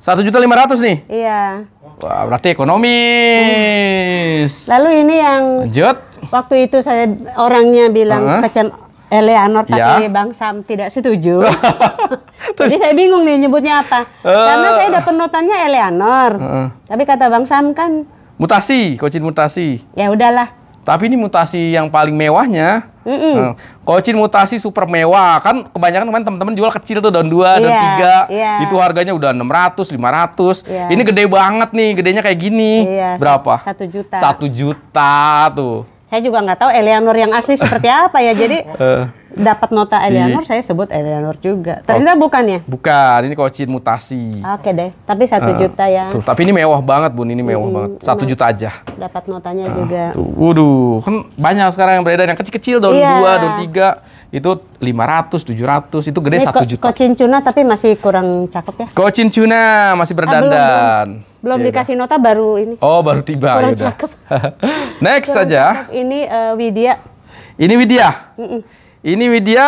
Speaker 1: Satu juta lima ratus nih.
Speaker 2: Iya.
Speaker 1: Wah, berarti ekonomis.
Speaker 2: Lalu ini yang lanjut. Waktu itu saya orangnya bilang uh -huh. kecil Eleanor tapi ya. Bang Sam tidak setuju. Jadi saya bingung nih nyebutnya apa. Uh. Karena saya dapat notanya Eleanor. Uh. Tapi kata Bang Sam kan
Speaker 1: mutasi, kocin mutasi.
Speaker 2: Ya udahlah.
Speaker 1: Tapi ini mutasi yang paling mewahnya. Mm -mm. Nah, Kocin mutasi super mewah. Kan kebanyakan kemarin teman-teman jual kecil tuh daun 2, dan daun 3. Iya, iya. Itu harganya udah 600, 500. Yeah. Ini gede banget nih, gedenya kayak gini. Yeah, Berapa? 1 juta. 1 juta tuh.
Speaker 2: Saya juga nggak tahu Eleanor yang asli seperti apa ya. Jadi eh dapat nota iya. Eleanor, saya sebut Eleanor juga. Ternyata oh. bukan
Speaker 1: ya? Bukan, ini kocin mutasi.
Speaker 2: Oke okay deh, tapi satu uh, juta ya. Tuh,
Speaker 1: tapi ini mewah banget bun, ini mewah hmm, banget. Satu juta aja.
Speaker 2: Dapat notanya uh, juga.
Speaker 1: Tuh, waduh, kan banyak sekarang yang beredar yang kecil-kecil daun yeah. dua, daun tiga itu 500, 700, itu gede satu juta.
Speaker 2: Kocin cuna tapi masih kurang cakep ya?
Speaker 1: Kocin cuna masih berdandan. Ah, belum, belum. Iya, dikasih nota baru ini. Oh, baru tiba. Kurang yaudah. cakep. Next kurang saja.
Speaker 2: Ini uh, Widya. Ini Widya. Mm -mm.
Speaker 1: Ini Widya.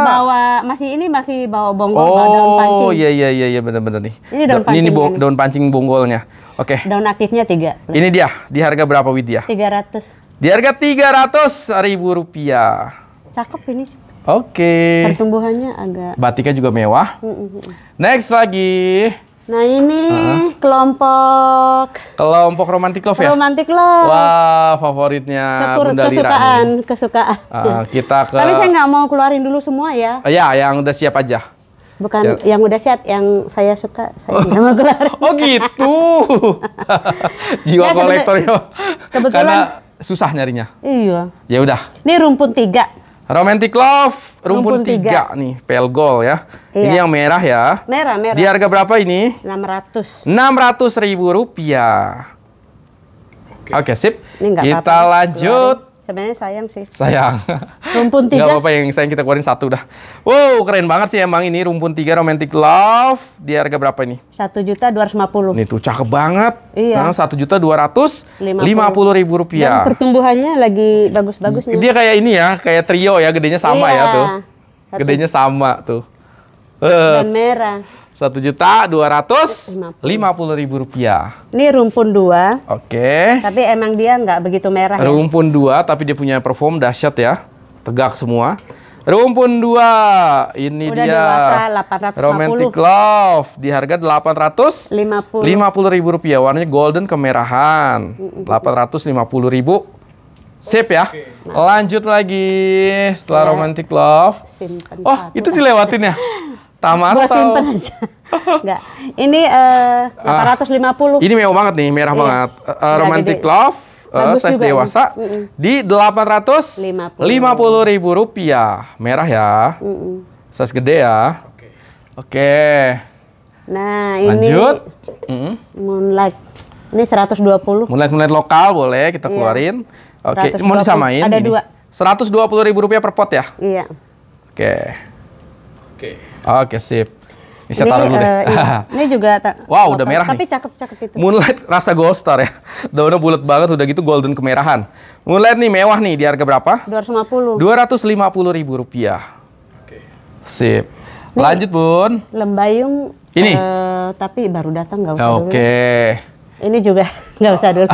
Speaker 2: Bawa masih ini masih bawa bonggol, oh, daun pancing. Oh iya iya
Speaker 1: iya, iya benar-benar nih. Ini daun pancing. Ini daun pancing bonggolnya. Oke. Okay. Daun
Speaker 2: aktifnya tiga. Plus. Ini
Speaker 1: dia. Di harga berapa Widya?
Speaker 2: Tiga ratus.
Speaker 1: Di harga tiga ratus ribu rupiah. Cakep ini. Oke. Okay.
Speaker 2: Pertumbuhannya agak.
Speaker 1: Batiknya juga mewah. Next lagi.
Speaker 2: Nah ini uh kelompok
Speaker 1: kelompok romantik love ya. Romantik love. Wah favoritnya Kekur, Bunda Kesukaan,
Speaker 2: Lira kesukaan. Uh,
Speaker 1: kita ke. Tapi saya
Speaker 2: nggak mau keluarin dulu semua ya.
Speaker 1: Uh, ya yang udah siap aja.
Speaker 2: Bukan ya. yang udah siap, yang saya suka saya nggak
Speaker 1: mau keluarin. Oh gitu. Jiwa ya, kolektornya. Kebetulan. Karena susah nyarinya. Iya. Ya udah.
Speaker 2: Ini rumpun tiga.
Speaker 1: Romantic Love rumpun, rumpun tiga. tiga nih, pelgol ya. Iya. Ini yang merah ya.
Speaker 2: Merah, merah. Di harga
Speaker 1: berapa ini?
Speaker 2: 600.
Speaker 1: 600 ribu rupiah. Oke, okay. okay, sip. Ini Kita apa -apa. lanjut.
Speaker 2: Keluarin. Sebenarnya sayang sih. Sayang. Rumpun tiga. Gak apa-apa yang
Speaker 1: sayang kita keluarin satu dah. Wow, keren banget sih emang ini rumpun tiga romantic love. Di harga berapa ini?
Speaker 2: Satu juta dua ratus lima puluh.
Speaker 1: Ini tuh cakep banget. Iya. Satu juta dua ratus lima puluh ribu rupiah. Dan
Speaker 2: pertumbuhannya lagi bagus-bagusnya. Dia
Speaker 1: kayak ini ya, kayak trio ya, gedenya sama iya. ya tuh. Gedenya sama tuh. Dan eh. merah satu juta dua ratus lima puluh ribu rupiah.
Speaker 2: Ini rumpun dua.
Speaker 1: Oke. Okay.
Speaker 2: Tapi emang dia nggak begitu merah. Ya?
Speaker 1: Rumpun ya? dua, tapi dia punya perform dahsyat ya, tegak semua. Rumpun dua, ini Udah dia. Dewasa,
Speaker 2: ratus Romantic
Speaker 1: Love di harga delapan ratus lima puluh ribu rupiah. Warnanya golden kemerahan. Delapan ratus lima puluh ribu. Sip ya. Lanjut lagi setelah ya. Romantic Love. oh, itu dilewatin ya? Tamar gua simpen atau... aja.
Speaker 2: Enggak. Ini uh, 850. Uh, Ini
Speaker 1: mewah banget nih, merah iya. banget. Uh, romantic gede. love Uh, eh, size dewasa mm -mm. di delapan ratus lima puluh ribu rupiah. Merah ya. Mm -mm. Size gede ya. Oke. Okay. okay.
Speaker 2: Nah, ini Lanjut.
Speaker 1: Mm -hmm. Moonlight.
Speaker 2: Ini 120.
Speaker 1: Moonlight-moonlight lokal boleh kita iya. keluarin. Iya. Oke, okay. mau disamain? Ada ini. dua. 120 ribu rupiah per pot ya? Iya. Oke. Okay. Oke. Okay. Oke, sip. Ini saya taruh dulu deh. Uh, ini
Speaker 2: juga Wow, udah merah Tapi cakep-cakep itu. Moonlight
Speaker 1: rasa Gold Star ya. Daunnya bulat banget udah gitu golden kemerahan. Moonlight nih mewah nih di harga berapa? Dua ratus lima puluh ribu rupiah. Oke. Sip. Ini Lanjut, Bun.
Speaker 2: Lembayung ini uh, tapi baru datang nggak usah Oke. Okay. Ini juga nggak usah dulu.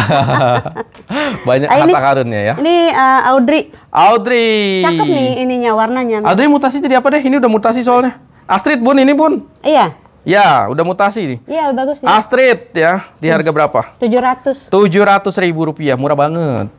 Speaker 1: Banyak ah, harta karunnya ya.
Speaker 2: Ini uh, Audrey.
Speaker 1: Audrey. Cakep nih
Speaker 2: ininya warnanya. Audrey
Speaker 1: mutasi jadi apa deh? Ini udah mutasi soalnya. Astrid Bun ini Bun. Iya. Ya, udah mutasi nih.
Speaker 2: Iya, bagus ya.
Speaker 1: Astrid ya, di harga berapa?
Speaker 2: Tujuh ratus.
Speaker 1: Tujuh ratus ribu rupiah, murah banget.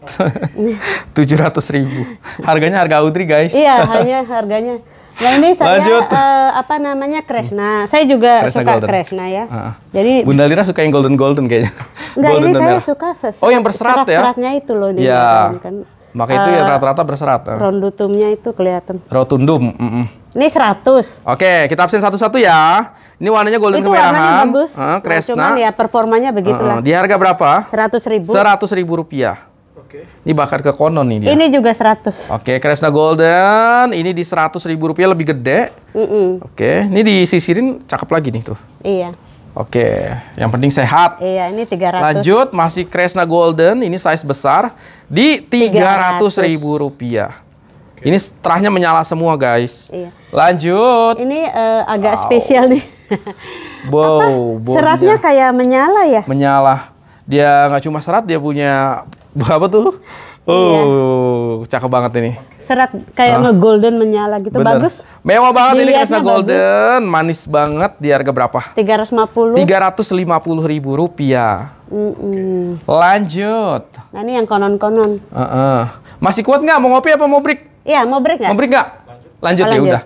Speaker 1: Tujuh ratus ribu. Harganya harga Audrey guys. Iya, hanya
Speaker 2: harganya. Nah ini saya Uh, apa namanya Kresna. Saya juga Kresna suka golden. Kresna ya. Uh, Jadi Bunda
Speaker 1: Lira suka yang golden golden kayaknya. Enggak, golden ini saya merah. suka
Speaker 2: seserat, Oh yang berserat ya? Seratnya itu loh. Iya. Kan.
Speaker 1: Maka itu eh, rata-rata ya rata berserat. Ah.
Speaker 2: Rondutumnya itu kelihatan.
Speaker 1: Rotundum. Mm -mm.
Speaker 2: Ini 100.
Speaker 1: Oke, kita absen satu-satu ya. Ini warnanya golden Itu kemerahan. bagus. Uh, Kresna. Cuman ya
Speaker 2: performanya begitulah. Uh, di
Speaker 1: harga berapa?
Speaker 2: 100 ribu. 100
Speaker 1: ribu rupiah. Oke. Ini bakar ke konon nih dia. Ini
Speaker 2: juga 100.
Speaker 1: Oke, Kresna Golden. Ini di 100 ribu rupiah lebih gede. Mm -mm. Oke, ini disisirin cakep lagi nih tuh. Iya. Oke, yang penting sehat.
Speaker 2: Iya, ini 300. Lanjut,
Speaker 1: masih Kresna Golden, ini size besar di 300 ribu rupiah. Okay. Ini terahnya menyala semua guys. Iya. Lanjut. Ini uh, agak wow. spesial nih. wow. Apa? Seratnya
Speaker 2: kayak menyala ya?
Speaker 1: Menyala. Dia nggak cuma serat, dia punya apa tuh? Iya. Oh, iya. cakep banget ini.
Speaker 2: Serat kayak huh? golden menyala gitu. Bener. Bagus. Mewah banget Dilihatnya ini Krisna Golden.
Speaker 1: Bagus. Manis banget. Di harga berapa? Tiga ratus lima puluh ribu rupiah. Mm -mm. Lanjut. Nah ini yang konon-konon. Uh -uh. Masih kuat nggak? Mau ngopi apa mau break? Iya, mau break nggak? Mau break nggak? Lanjut, lanjut, ya udah.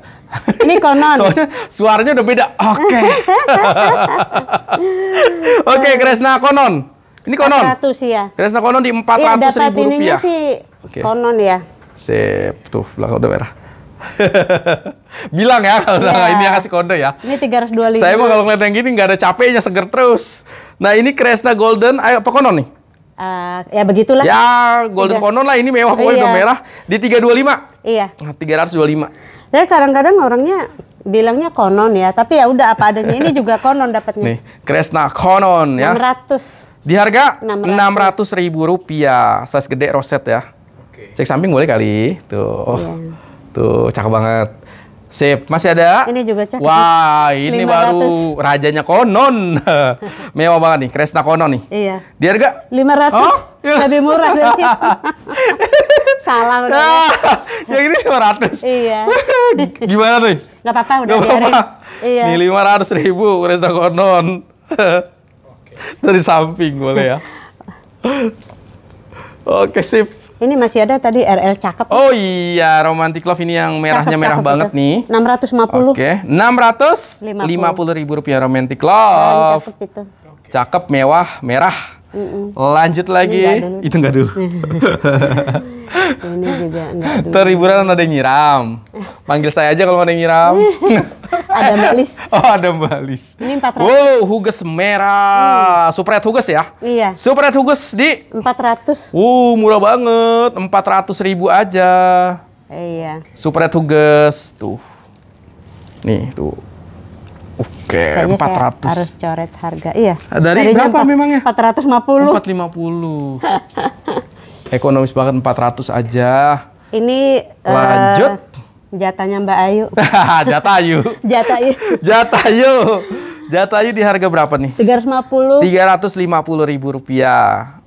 Speaker 1: Ini konon. Soalnya suaranya udah beda. Oke. Okay. Oke, okay, Kresna konon. Ini konon. 400 ya. Kresna konon di 400 ya, ribu rupiah. sih okay. konon ya. Sip, tuh belakang udah merah. Bilang ya kalau yeah. nah, ini yang kasih kode ya.
Speaker 2: Ini 325. Saya mau kalau
Speaker 1: ngeliat yang gini nggak ada capeknya, seger terus. Nah ini Kresna Golden, ayo apa konon nih?
Speaker 2: uh, ya begitulah. Ya, golden konon lah ini mewah pokoknya iya. merah
Speaker 1: di 325. Iya. Nah, 325.
Speaker 2: tapi kadang-kadang orangnya bilangnya konon ya, tapi ya udah apa adanya. ini juga konon dapatnya. Nih,
Speaker 1: Kresna konon ya.
Speaker 2: 600.
Speaker 1: Di harga enam 600 ribu rupiah. Size gede roset ya. Oke. Cek samping boleh kali. Tuh. Iya. Tuh, cakep banget. Sip, masih ada?
Speaker 2: Ini juga cakep. Wah, ini 500. baru
Speaker 1: rajanya konon. Mewah banget nih, Kresna konon nih. Iya. Di harga?
Speaker 2: 500. Oh? Iya. Lebih murah dari berarti. Salah udah. Nah,
Speaker 1: yang ini 500. Iya. Gimana nih?
Speaker 2: Gak apa-apa, udah Gak biarin. Apa -apa. Iya. Ini 500
Speaker 1: ribu Kresna konon. Dari samping boleh ya. Oke, sip.
Speaker 2: Ini masih ada tadi RL cakep.
Speaker 1: Oh iya, Romantic Love ini yang merahnya cakep, merah cakep banget itu. nih. 650. Oke, okay. 650 ribu rupiah Romantic Love. cakep itu. Cakep, mewah, merah.
Speaker 2: Mm-mm. Lanjut lagi. Enggak dulu. Itu enggak dulu. Ini juga enggak
Speaker 1: dulu. Terhiburan ada yang nyiram. Panggil saya aja kalau ada yang nyiram.
Speaker 2: ada Mbak
Speaker 1: Lis. Oh, ada Mbak Lis.
Speaker 2: Ini 400. Wow,
Speaker 1: huges merah. Hmm. Supret huges ya? Iya. Supret huges di 400. Wow, uh, murah banget. 400 ribu aja. Iya. Supret huges tuh. Nih, tuh. Oke, okay, 400. harus
Speaker 2: coret harga. Iya. Ah, dari Tadinya berapa 4, memangnya? 450.
Speaker 1: 450. Ekonomis banget 400 aja.
Speaker 2: Ini eh, lanjut uh, jatanya Mbak Ayu.
Speaker 1: Jatayu. Jatayu. Jatayu. Jatayu di harga berapa nih?
Speaker 2: 350.
Speaker 1: 350 ribu rupiah.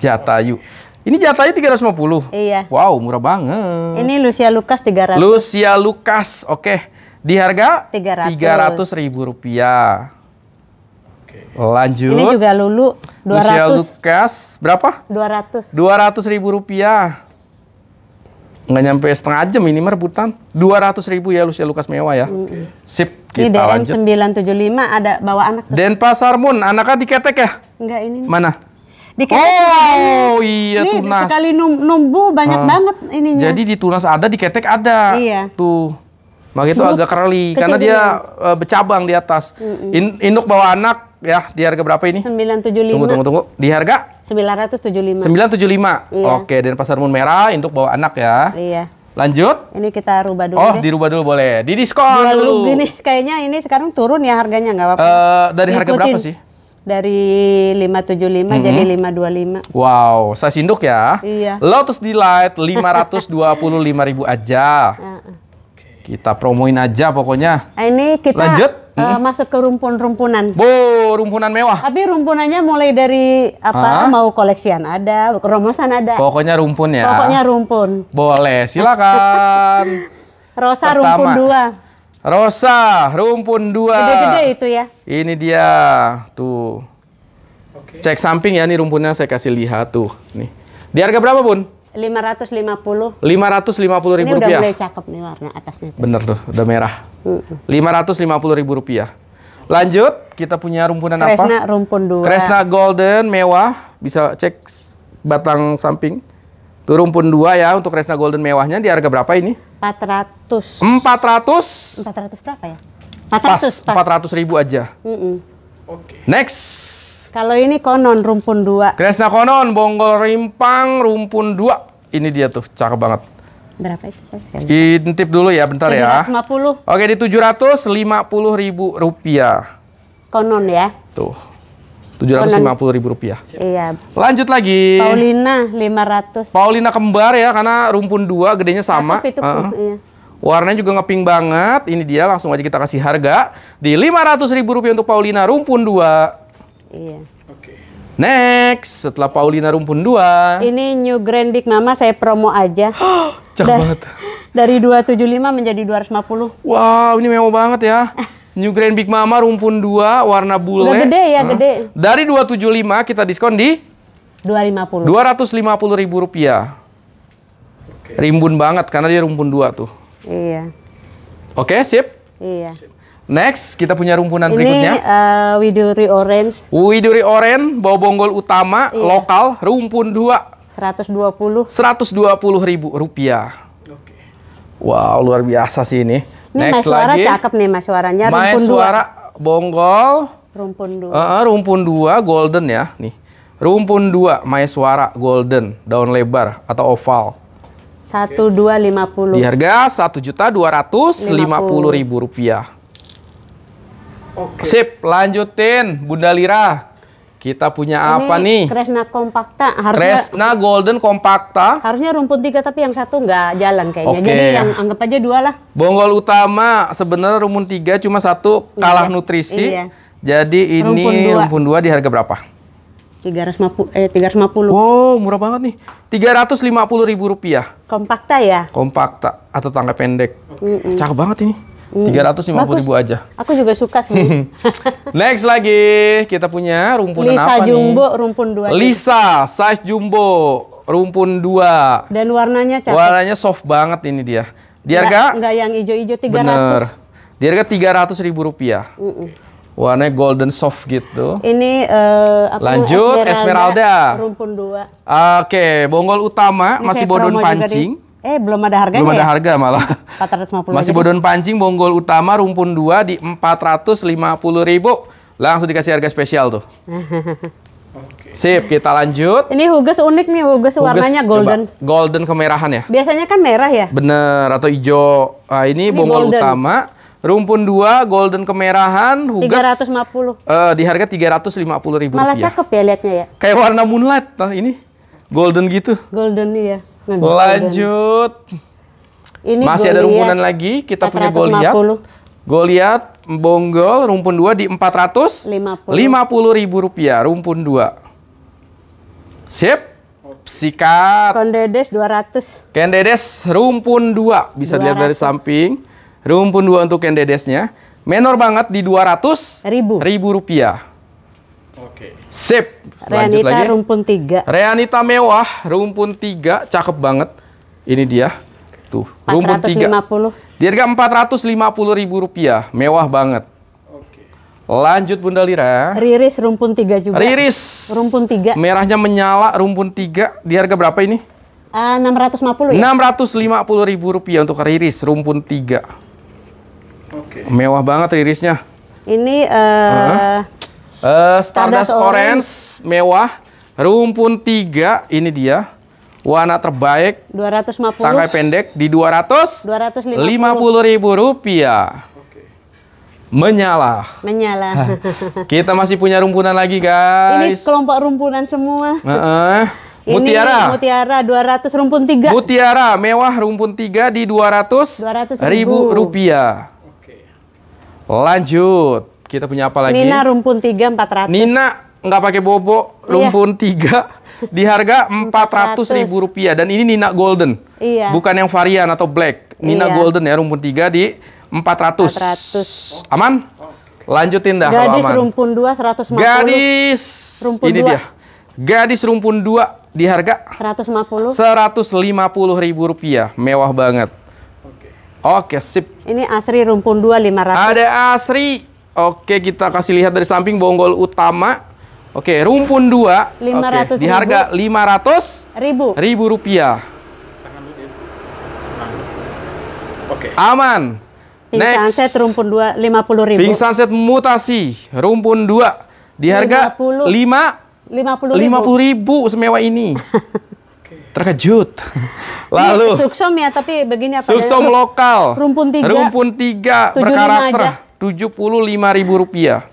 Speaker 1: Jatayu. Ini jatanya 350? Iya. Wow, murah banget. Ini
Speaker 2: Lucia Lukas 300. Lucia
Speaker 1: Lukas, oke. Okay. Di harga
Speaker 2: tiga ratus
Speaker 1: ribu rupiah. Lanjut. Ini
Speaker 2: juga Lulu 200. Lucia
Speaker 1: Lukas berapa? Dua ratus. Dua ratus ribu rupiah. Nggak nyampe setengah jam ini merebutan. Dua ratus ribu ya Lucia Lukas mewah ya. Okay. Sip, kita ini sembilan
Speaker 2: lanjut. lima ada bawa anak.
Speaker 1: Tuh. Pasar Moon, anaknya diketek ya?
Speaker 2: Enggak ini. Mana? Diketek oh iya ini tunas. sekali numbu banyak ah. banget ininya. Jadi
Speaker 1: di tunas ada, diketek ada. Iya. Tuh. Maka itu agak curly karena dia uh, bercabang di atas. In, induk bawa anak ya di harga berapa ini? 975. Tunggu tunggu tunggu. Di harga
Speaker 2: 975.
Speaker 1: 975. Iya. Oke, dan pasar Moon Merah induk bawa anak ya. Iya. Lanjut.
Speaker 2: Ini kita rubah dulu Oh, deh.
Speaker 1: dirubah dulu boleh. Di diskon dulu. dulu. Ini
Speaker 2: kayaknya ini sekarang turun ya harganya nggak apa-apa. Uh, dari Ikutin. harga berapa sih? dari 575 mm -hmm. jadi 525.
Speaker 1: Wow, saya sinduk ya. Iya. Lotus Delight 525 ribu aja. -huh. Ah. Kita promoin aja pokoknya.
Speaker 2: Nah, ini kita lanjut uh, hmm. masuk ke rumpun-rumpunan. Bu, rumpunan mewah. Tapi rumpunannya mulai dari apa? Ah? Mau koleksian ada, romosan ada.
Speaker 1: Pokoknya rumpun ya. Pokoknya
Speaker 2: rumpun.
Speaker 1: Boleh, silakan.
Speaker 2: Rosa Pertama. rumpun dua.
Speaker 1: Rosa rumpun dua. Gede-gede itu ya. Ini dia tuh. Okay. Cek samping ya, ini rumpunnya saya kasih lihat tuh. Nih, di harga berapa bun?
Speaker 2: 550. 550
Speaker 1: ribu rupiah. Ini udah mulai
Speaker 2: cakep nih warna atasnya. Tuh.
Speaker 1: Bener tuh, udah merah. Mm -hmm. 550 ribu rupiah. Lanjut, kita punya rumpunan Kresna, apa? Kresna
Speaker 2: rumpun dua. Kresna
Speaker 1: golden mewah, bisa cek batang samping. Tuh rumpun dua ya untuk Kresna golden mewahnya di harga berapa ini?
Speaker 2: 400. 400? 400 berapa ya?
Speaker 1: 400 pas. pas. 400 ribu aja.
Speaker 2: Mm -hmm. Oke. Okay. Next. Kalau ini konon rumpun dua.
Speaker 1: Kresna konon, bonggol rimpang, rumpun dua. Ini dia tuh, cakep banget. Berapa itu? Intip dulu ya, bentar 750. ya. Oke, di 750 ribu rupiah.
Speaker 2: Konon ya. Tuh.
Speaker 1: 750 ribu rupiah. Iya. Lanjut lagi.
Speaker 2: Paulina 500. Paulina
Speaker 1: kembar ya, karena rumpun dua gedenya sama. Itu, uh -huh. iya. Warnanya juga ngeping banget. Ini dia langsung aja kita kasih harga di ribu rupiah untuk Paulina rumpun dua. Iya. Oke. Okay. Next, setelah Paulina Rumpun 2. Ini New Grand Big Mama saya promo aja. Cakep banget.
Speaker 2: Dari 275 menjadi 250.
Speaker 1: Wow, ini mewah banget ya. New Grand Big Mama rumpun 2 warna bule. Udah gede ya, huh? gede. Dari 275 kita diskon di
Speaker 2: 250.
Speaker 1: 250 ribu rupiah. Okay. Rimbun banget karena dia rumpun 2 tuh. Iya. Oke, okay, sip? Iya. Sip. Next, kita punya rumpunan Ini, berikutnya. Ini Uh,
Speaker 2: eh, widuri orange. Widuri orange,
Speaker 1: bau bonggol utama, iya. lokal, rumpun 2. 120. 120 ribu rupiah. Okay. Wow, luar biasa sih ini. Ini Next mas suara lagi. cakep
Speaker 2: nih mas suaranya. Rumpun 2. mas suara dua.
Speaker 1: bonggol.
Speaker 2: Rumpun 2. Uh,
Speaker 1: rumpun 2 golden ya, nih. Rumpun 2 Mas Suara, golden, daun lebar atau oval.
Speaker 2: 1250. Di
Speaker 1: harga 1.250.000 rupiah. Okay. Sip, lanjutin Bunda Lira. Kita punya Ini apa nih? Kresna
Speaker 2: Kompakta. Harusnya, Kresna Golden Kompakta. Harusnya rumput tiga tapi yang satu nggak jalan kayaknya. Okay. Jadi yang anggap aja dua lah.
Speaker 1: Bonggol utama sebenarnya rumput tiga cuma satu iya, kalah iya. nutrisi. Iya. Jadi ini rumpun dua. dua di harga berapa? 350 eh 350. Wow, murah banget nih. 350 ribu rupiah.
Speaker 2: Kompakta ya?
Speaker 1: Kompakta atau tangga pendek. Mm Cakep banget ini. Tiga ratus lima puluh ribu aja.
Speaker 2: Aku juga suka sih.
Speaker 1: Next lagi kita punya rumpun Lisa apa Jumbo,
Speaker 2: nih? rumpun dua. Lisa
Speaker 1: size jumbo rumpun dua.
Speaker 2: Dan warnanya cantik. Warnanya
Speaker 1: soft banget ini dia. Di harga?
Speaker 2: Enggak yang hijau-hijau tiga ratus.
Speaker 1: Di harga tiga ratus ribu rupiah. Mm -mm. Warnanya golden soft gitu.
Speaker 2: Ini uh, apa lanjut Esmeralda, Esmeralda. rumpun dua.
Speaker 1: Oke, okay, bonggol utama ini masih bodon pancing.
Speaker 2: di Eh, belum ada harga Belum ya? ada harga malah. 450 Masih bodon
Speaker 1: pancing bonggol utama rumpun 2 di 450.000. Langsung dikasih harga spesial tuh. Sip, kita lanjut. Ini
Speaker 2: hugus unik nih, hugus, hugus warnanya golden.
Speaker 1: Coba, golden kemerahan ya?
Speaker 2: Biasanya kan merah ya?
Speaker 1: Bener, atau hijau. Nah, ini, ini bonggol golden. utama. Rumpun 2, golden kemerahan, hugas 350. Uh, di harga 350 ribu Malah cakep ya liatnya ya? Kayak warna moonlight, nah ini. Golden gitu. Golden, iya. Lanjut.
Speaker 2: Ini Masih Goliath. ada rumpunan
Speaker 1: lagi. Kita 450. punya Goliat. Goliat bonggol rumpun 2 di 450 ribu rupiah rumpun 2. Sip. Sikat. Kendedes 200. Kendedes rumpun 2. Bisa 200. dilihat dari samping. Rumpun 2 untuk kendedesnya. Menor banget di 200 ribu, ribu rupiah. Oke. Sip. Lanjut Reanita lagi.
Speaker 2: rumpun tiga.
Speaker 1: Reanita mewah, rumpun tiga, cakep banget. Ini dia. Tuh, 450. rumpun tiga. Di harga empat ratus lima puluh ribu rupiah, mewah banget. Lanjut Bunda Lira.
Speaker 2: Riris rumpun tiga juga. Riris. Rumpun tiga. Merahnya
Speaker 1: menyala, rumpun tiga. Di harga berapa ini?
Speaker 2: Ah, enam ratus lima puluh. Ya? Enam
Speaker 1: ribu rupiah untuk Riris rumpun tiga. Oke. Mewah banget Ririsnya.
Speaker 2: Ini. Uh, uh eh, -huh
Speaker 1: Uh, eh, Stardust, Stardust Orange. Orange mewah, rumpun 3 ini dia. Warna terbaik
Speaker 2: 250. Tangkai
Speaker 1: pendek di 200 250 ribu rupiah. Menyala.
Speaker 2: Menyala.
Speaker 1: Kita masih punya rumpunan lagi, guys. Ini
Speaker 2: kelompok rumpunan semua.
Speaker 1: Uh -uh. Mutiara. Ini
Speaker 2: Mutiara 200 rumpun 3. Mutiara
Speaker 1: mewah rumpun 3 di 200 200.000 rupiah. Oke. Lanjut. Kita punya apa lagi? Nina
Speaker 2: rumpun 3 400. Nina
Speaker 1: nggak pakai bobo, iya. rumpun iya. 3 di harga 400 ribu rupiah dan ini Nina Golden. Iya. Bukan yang varian atau black. Nina iya. Golden ya rumpun 3 di 400. 400. Aman? Lanjutin dah Gadis kalau aman. rumpun
Speaker 2: 2 150. Gadis
Speaker 1: rumpun ini 2. dia. Gadis rumpun 2 di harga
Speaker 2: 150 150
Speaker 1: ribu rupiah mewah banget oke oke okay, sip ini asri rumpun 2 500 ada asri Oke, kita kasih lihat dari samping bonggol utama. Oke, rumpun 2. 500 Oke, di harga ribu. 500 ribu. ribu rupiah. Oke. Aman. Pink Next. sunset rumpun
Speaker 2: 2 50 ribu. Pink sunset
Speaker 1: mutasi rumpun 2 di harga 50. 5 50 ribu. 50 ribu semewa ini. Terkejut. Lalu ini
Speaker 2: suksom ya, tapi begini apa? Suksom ya? lokal. Rumpun 3. Rumpun
Speaker 1: 3 berkarakter. Aja ribu rupiah.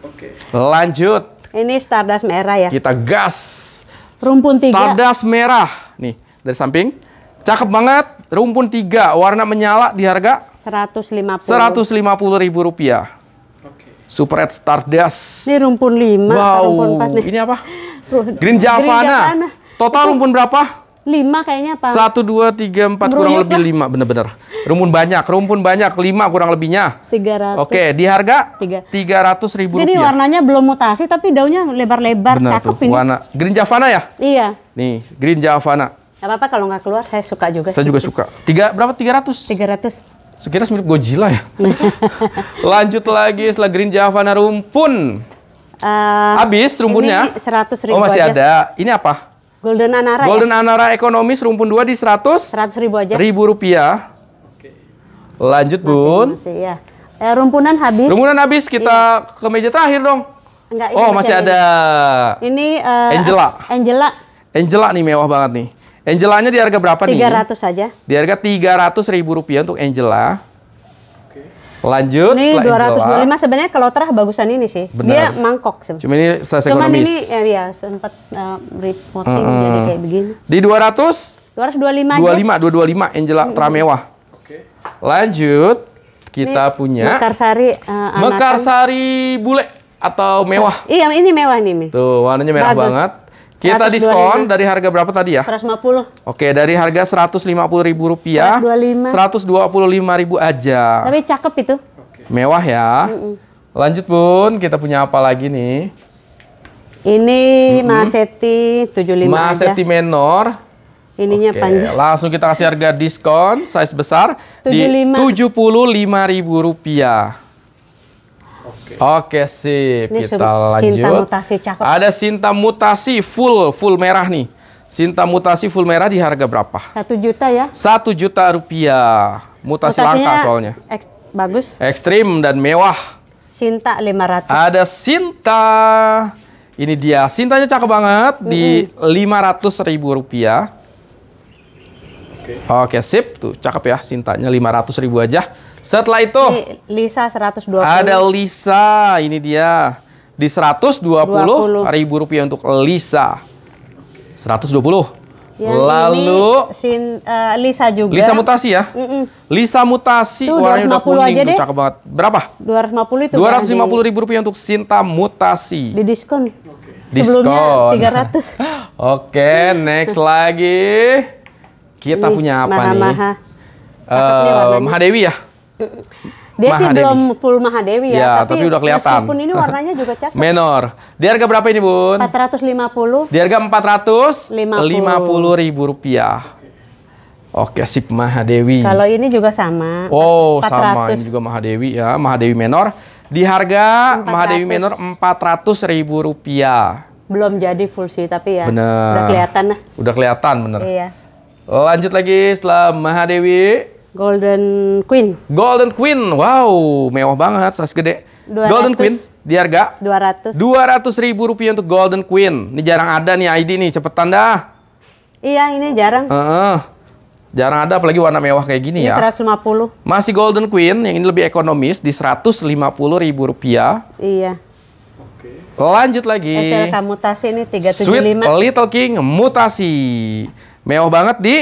Speaker 1: Oke. Lanjut.
Speaker 2: Ini Stardust merah ya.
Speaker 1: Kita gas. Rumpun tiga. Stardust merah. Nih, dari samping. Cakep banget. Rumpun tiga, warna menyala di harga
Speaker 2: 150.
Speaker 1: 150 ribu rupiah. Oke. Super Red Stardust. Ini rumpun lima. wow. rumpun 4 nih. Ini
Speaker 2: apa? Green Javana. Green Javana. Total rumpun berapa? lima kayaknya apa? Satu,
Speaker 1: dua, tiga, empat, kurang lebih lah. lima, bener-bener. Rumpun banyak, rumpun banyak, lima kurang lebihnya.
Speaker 2: Tiga ratus. Oke, di harga?
Speaker 1: Tiga. ratus ribu ini rupiah.
Speaker 2: warnanya belum mutasi, tapi daunnya lebar-lebar, cakep tuh, ini. Warna.
Speaker 1: Green Javana ya? Iya. Nih, Green Javana.
Speaker 2: Gak apa-apa kalau nggak keluar, saya suka juga. Saya sih. juga suka.
Speaker 1: Tiga, berapa? Tiga ratus? Tiga ratus. Sekira mirip Godzilla ya. Lanjut lagi setelah Green Javana rumpun.
Speaker 2: Uh, Habis rumpunnya. Ini seratus ribu Oh masih aja. ada. Ini apa? Golden Anara. Ya? Golden ya? Anara ekonomis rumpun 2 di 100. 100 ribu aja. Ribu
Speaker 1: rupiah. Oke. Lanjut, masih, Bun.
Speaker 2: Masih, ya. Eh, rumpunan habis. Rumpunan habis, kita
Speaker 1: iya. ke meja terakhir dong.
Speaker 2: Enggak, oh, masih ada. Ini, ini uh, eh, Angela. Angela.
Speaker 1: Angela nih mewah banget nih. Angelanya di harga berapa 300 nih? 300 aja. Di harga 300 ribu rupiah untuk Angela. Lanjut. Ini 225
Speaker 2: sebenarnya kalau terah bagusan ini sih. Benar. Dia mangkok sebenarnya. Cuma
Speaker 1: ini saya ekonomis. Cuma ini
Speaker 2: ya, ya sempat uh, reporting hmm. jadi kayak begini.
Speaker 1: Di 200
Speaker 2: 225
Speaker 1: 25 225 Angela hmm. Tramewah. Oke. Okay. Lanjut kita ini punya
Speaker 2: Mekarsari uh, Mekarsari bule atau mewah. Iya, ini mewah nih.
Speaker 1: Tuh, warnanya merah Bagus. banget. Kita diskon dari harga berapa tadi ya?
Speaker 2: 150.
Speaker 1: Oke, dari harga Rp150.000, rp ribu aja. Tapi cakep itu. Mewah ya. Mm -mm. Lanjut Bun, kita punya apa lagi nih? Ini mm -hmm. Maseti 75 Maseti aja. menor. Ininya Oke, panjang. Langsung kita kasih harga diskon size besar 75. di ribu rupiah. Oke. sip, kita lanjut. Sinta
Speaker 2: mutasi cakep.
Speaker 1: Ada Sinta mutasi full full merah nih. Sinta mutasi full merah di harga berapa?
Speaker 2: Satu juta ya?
Speaker 1: Satu juta rupiah. Mutasi langka soalnya.
Speaker 2: Ek bagus.
Speaker 1: Ekstrim dan mewah.
Speaker 2: Sinta 500. Ada
Speaker 1: Sinta. Ini dia. Sintanya cakep banget mm -hmm. di lima ratus ribu rupiah. Oke. Oke sip tuh cakep ya Sintanya lima ratus ribu aja. Setelah itu
Speaker 2: Lisa 120. Ada
Speaker 1: Lisa, ini dia. Di 120 ribu rupiah untuk Lisa. 120. Ya, Lalu
Speaker 2: sin, uh, Lisa juga. Lisa mutasi ya? Mm -mm.
Speaker 1: Lisa mutasi Tuh, warnanya udah kuning aja deh. Tuh, cakep banget. Berapa?
Speaker 2: 250 itu. 250
Speaker 1: ribu rupiah untuk Sinta mutasi. Di diskon. Diskon. Sebelumnya 300. Oke, next lagi. Kita ini, punya apa eh, maha, nih? Maha. Uh, Mahadewi ya? Dia Mahadewi. sih belum
Speaker 2: full Mahadewi ya, ya tapi, tapi udah kelihatan. Meskipun ini warnanya juga cas.
Speaker 1: Menor. Di harga berapa ini, Bun?
Speaker 2: 450.
Speaker 1: Di harga 450 50 ribu rupiah. Oke, sip Mahadewi. Kalau
Speaker 2: ini juga sama. Oh, 400. sama ini
Speaker 1: juga Mahadewi ya, Mahadewi Menor. Di harga 400. Mahadewi Menor 400 ribu rupiah.
Speaker 2: Belum jadi full sih, tapi ya bener.
Speaker 1: udah kelihatan Udah kelihatan bener. Iya. Lanjut lagi setelah Mahadewi. Golden Queen. Golden Queen. Wow, mewah banget, size gede. 200, Golden Queen di harga 200. 200 ribu rupiah untuk Golden Queen. Ini jarang ada nih ID nih, cepetan dah.
Speaker 2: Iya, ini jarang. Uh
Speaker 1: -uh. Jarang ada apalagi warna mewah kayak gini ini ya. 150. Masih Golden Queen, yang ini lebih ekonomis di 150 ribu rupiah. Iya. Lanjut lagi. SLK
Speaker 2: mutasi ini 375. Sweet
Speaker 1: Little King mutasi. Mewah banget di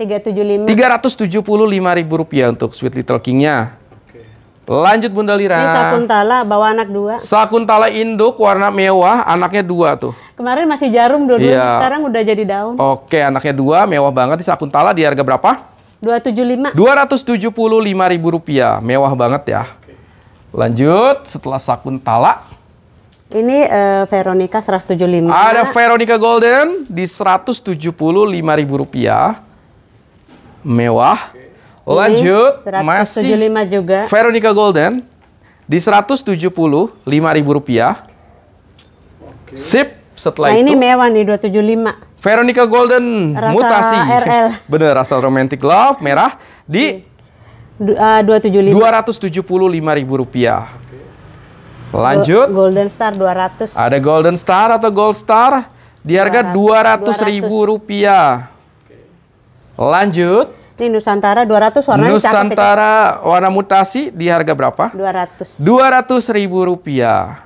Speaker 2: 375.
Speaker 1: 375 ribu rupiah untuk Sweet Little kingnya. Lanjut Bunda Lira. Ini Sakuntala
Speaker 2: bawa anak dua.
Speaker 1: Sakuntala induk warna mewah, anaknya dua tuh.
Speaker 2: Kemarin masih jarum dulu, iya. sekarang udah jadi daun.
Speaker 1: Oke, anaknya dua, mewah banget. Di Sakuntala di harga berapa?
Speaker 2: 275.
Speaker 1: 275 ribu rupiah, mewah banget ya. Lanjut, setelah Sakuntala.
Speaker 2: Ini uh, Veronica 175. Ada
Speaker 1: Veronica Golden di 175 ribu rupiah mewah. Lanjut, Ini masih
Speaker 2: juga. Veronica
Speaker 1: Golden di 175 ribu rupiah. Oke. Sip, setelah nah, itu. ini
Speaker 2: mewah nih 275.
Speaker 1: Veronica Golden rasa mutasi. RL. Bener, rasa romantic love merah di
Speaker 2: uh, 275.
Speaker 1: 275 ribu rupiah. Lanjut.
Speaker 2: Go Golden Star 200.
Speaker 1: Ada Golden Star atau Gold Star di harga 200, 200 ribu rupiah. Lanjut.
Speaker 2: Ini Nusantara 200 warna Nusantara
Speaker 1: cakep, warna mutasi di harga berapa?
Speaker 2: 200.
Speaker 1: 200 ribu rupiah.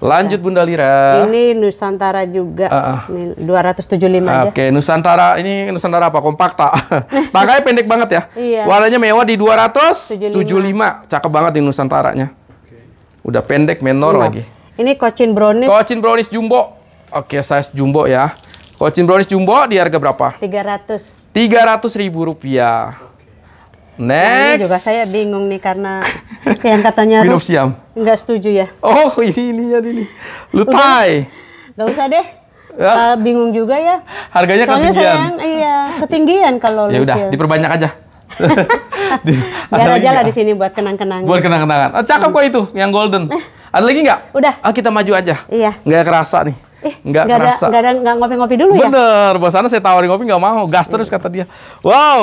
Speaker 1: Lanjut Bunda Lira. Ini
Speaker 2: Nusantara juga. Uh,
Speaker 1: ini 275 Oke, okay. Aja. Nusantara ini Nusantara apa? Kompak tak? Pakai pendek banget ya.
Speaker 2: Iya. Warnanya
Speaker 1: mewah di 275. lima Cakep banget di Nusantaranya. Udah pendek menor iya. lagi.
Speaker 2: Ini Cochin Brownies. Cochin
Speaker 1: Brownies jumbo. Oke, okay, size jumbo ya. Colchin brownies jumbo di harga berapa?
Speaker 2: 300.
Speaker 1: 300 ribu rupiah. Nah, Next. ini juga saya
Speaker 2: bingung nih karena yang katanya Minum siam. Enggak setuju ya.
Speaker 1: Oh, ini ini ya ini. Lutai.
Speaker 2: Enggak usah deh. Ya. Uh, bingung juga ya.
Speaker 1: Harganya Soalnya ketinggian. Sayang, iya,
Speaker 2: ketinggian kalau Ya udah,
Speaker 1: diperbanyak aja. di, Biar aja lah di
Speaker 2: sini buat kenang-kenangan. Buat
Speaker 1: kenang-kenangan. Oh, cakep hmm. kok itu, yang golden. Nah. Ada lagi nggak? Udah. Ah, kita maju aja. Iya. Nggak kerasa nih eh, nggak gak Ada,
Speaker 2: nggak ngopi-ngopi dulu Bener, ya?
Speaker 1: Bener, bosan saya tawarin ngopi nggak mau, gas terus iya. kata dia. Wow,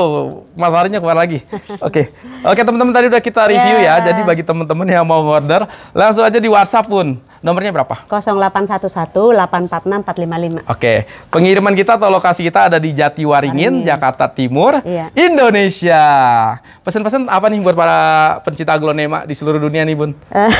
Speaker 1: mataharinya keluar lagi. Oke, okay. oke okay, teman-teman tadi udah kita review yeah. ya. Iya. Jadi bagi teman-teman yang mau order, langsung aja di WhatsApp pun. Nomornya berapa?
Speaker 2: 0811-846-455. Oke,
Speaker 1: okay. pengiriman kita atau lokasi kita ada di Jatiwaringin, Waringin. Jakarta Timur, yeah. Indonesia. Pesan-pesan apa nih buat para pencinta aglonema di seluruh dunia nih, Bun? Eh,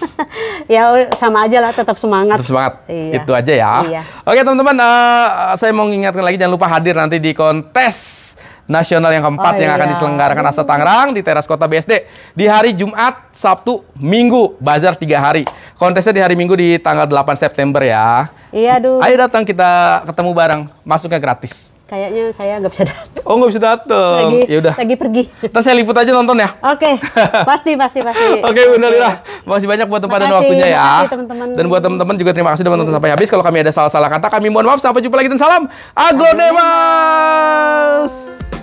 Speaker 2: ya sama aja lah, tetap semangat. Tetap semangat. Iya itu
Speaker 1: iya. aja ya. Iya. Oke teman-teman, uh, saya mau mengingatkan lagi jangan lupa hadir nanti di kontes nasional yang keempat oh, yang iya. akan diselenggarakan Asa Tangerang di teras kota BSD di hari Jumat, Sabtu, Minggu, bazar tiga hari. Kontesnya di hari Minggu di tanggal 8 September ya.
Speaker 2: Iya, aduh. Ayo
Speaker 1: datang kita ketemu bareng. Masuknya gratis.
Speaker 2: Kayaknya saya nggak bisa
Speaker 1: datang. Oh, nggak bisa datang. Lagi, ya udah.
Speaker 2: Lagi pergi. Terus saya liput aja nonton ya. Oke. Okay. Pasti, pasti, pasti. Oke, okay, Bunda Lira.
Speaker 1: banyak buat tempat dan waktunya ya. Makasih, teman-teman. Dan buat teman-teman juga terima kasih udah menonton sampai habis. Kalau kami ada salah-salah kata, kami mohon maaf. Sampai jumpa lagi dan salam. Aglonemas. Aglonemas.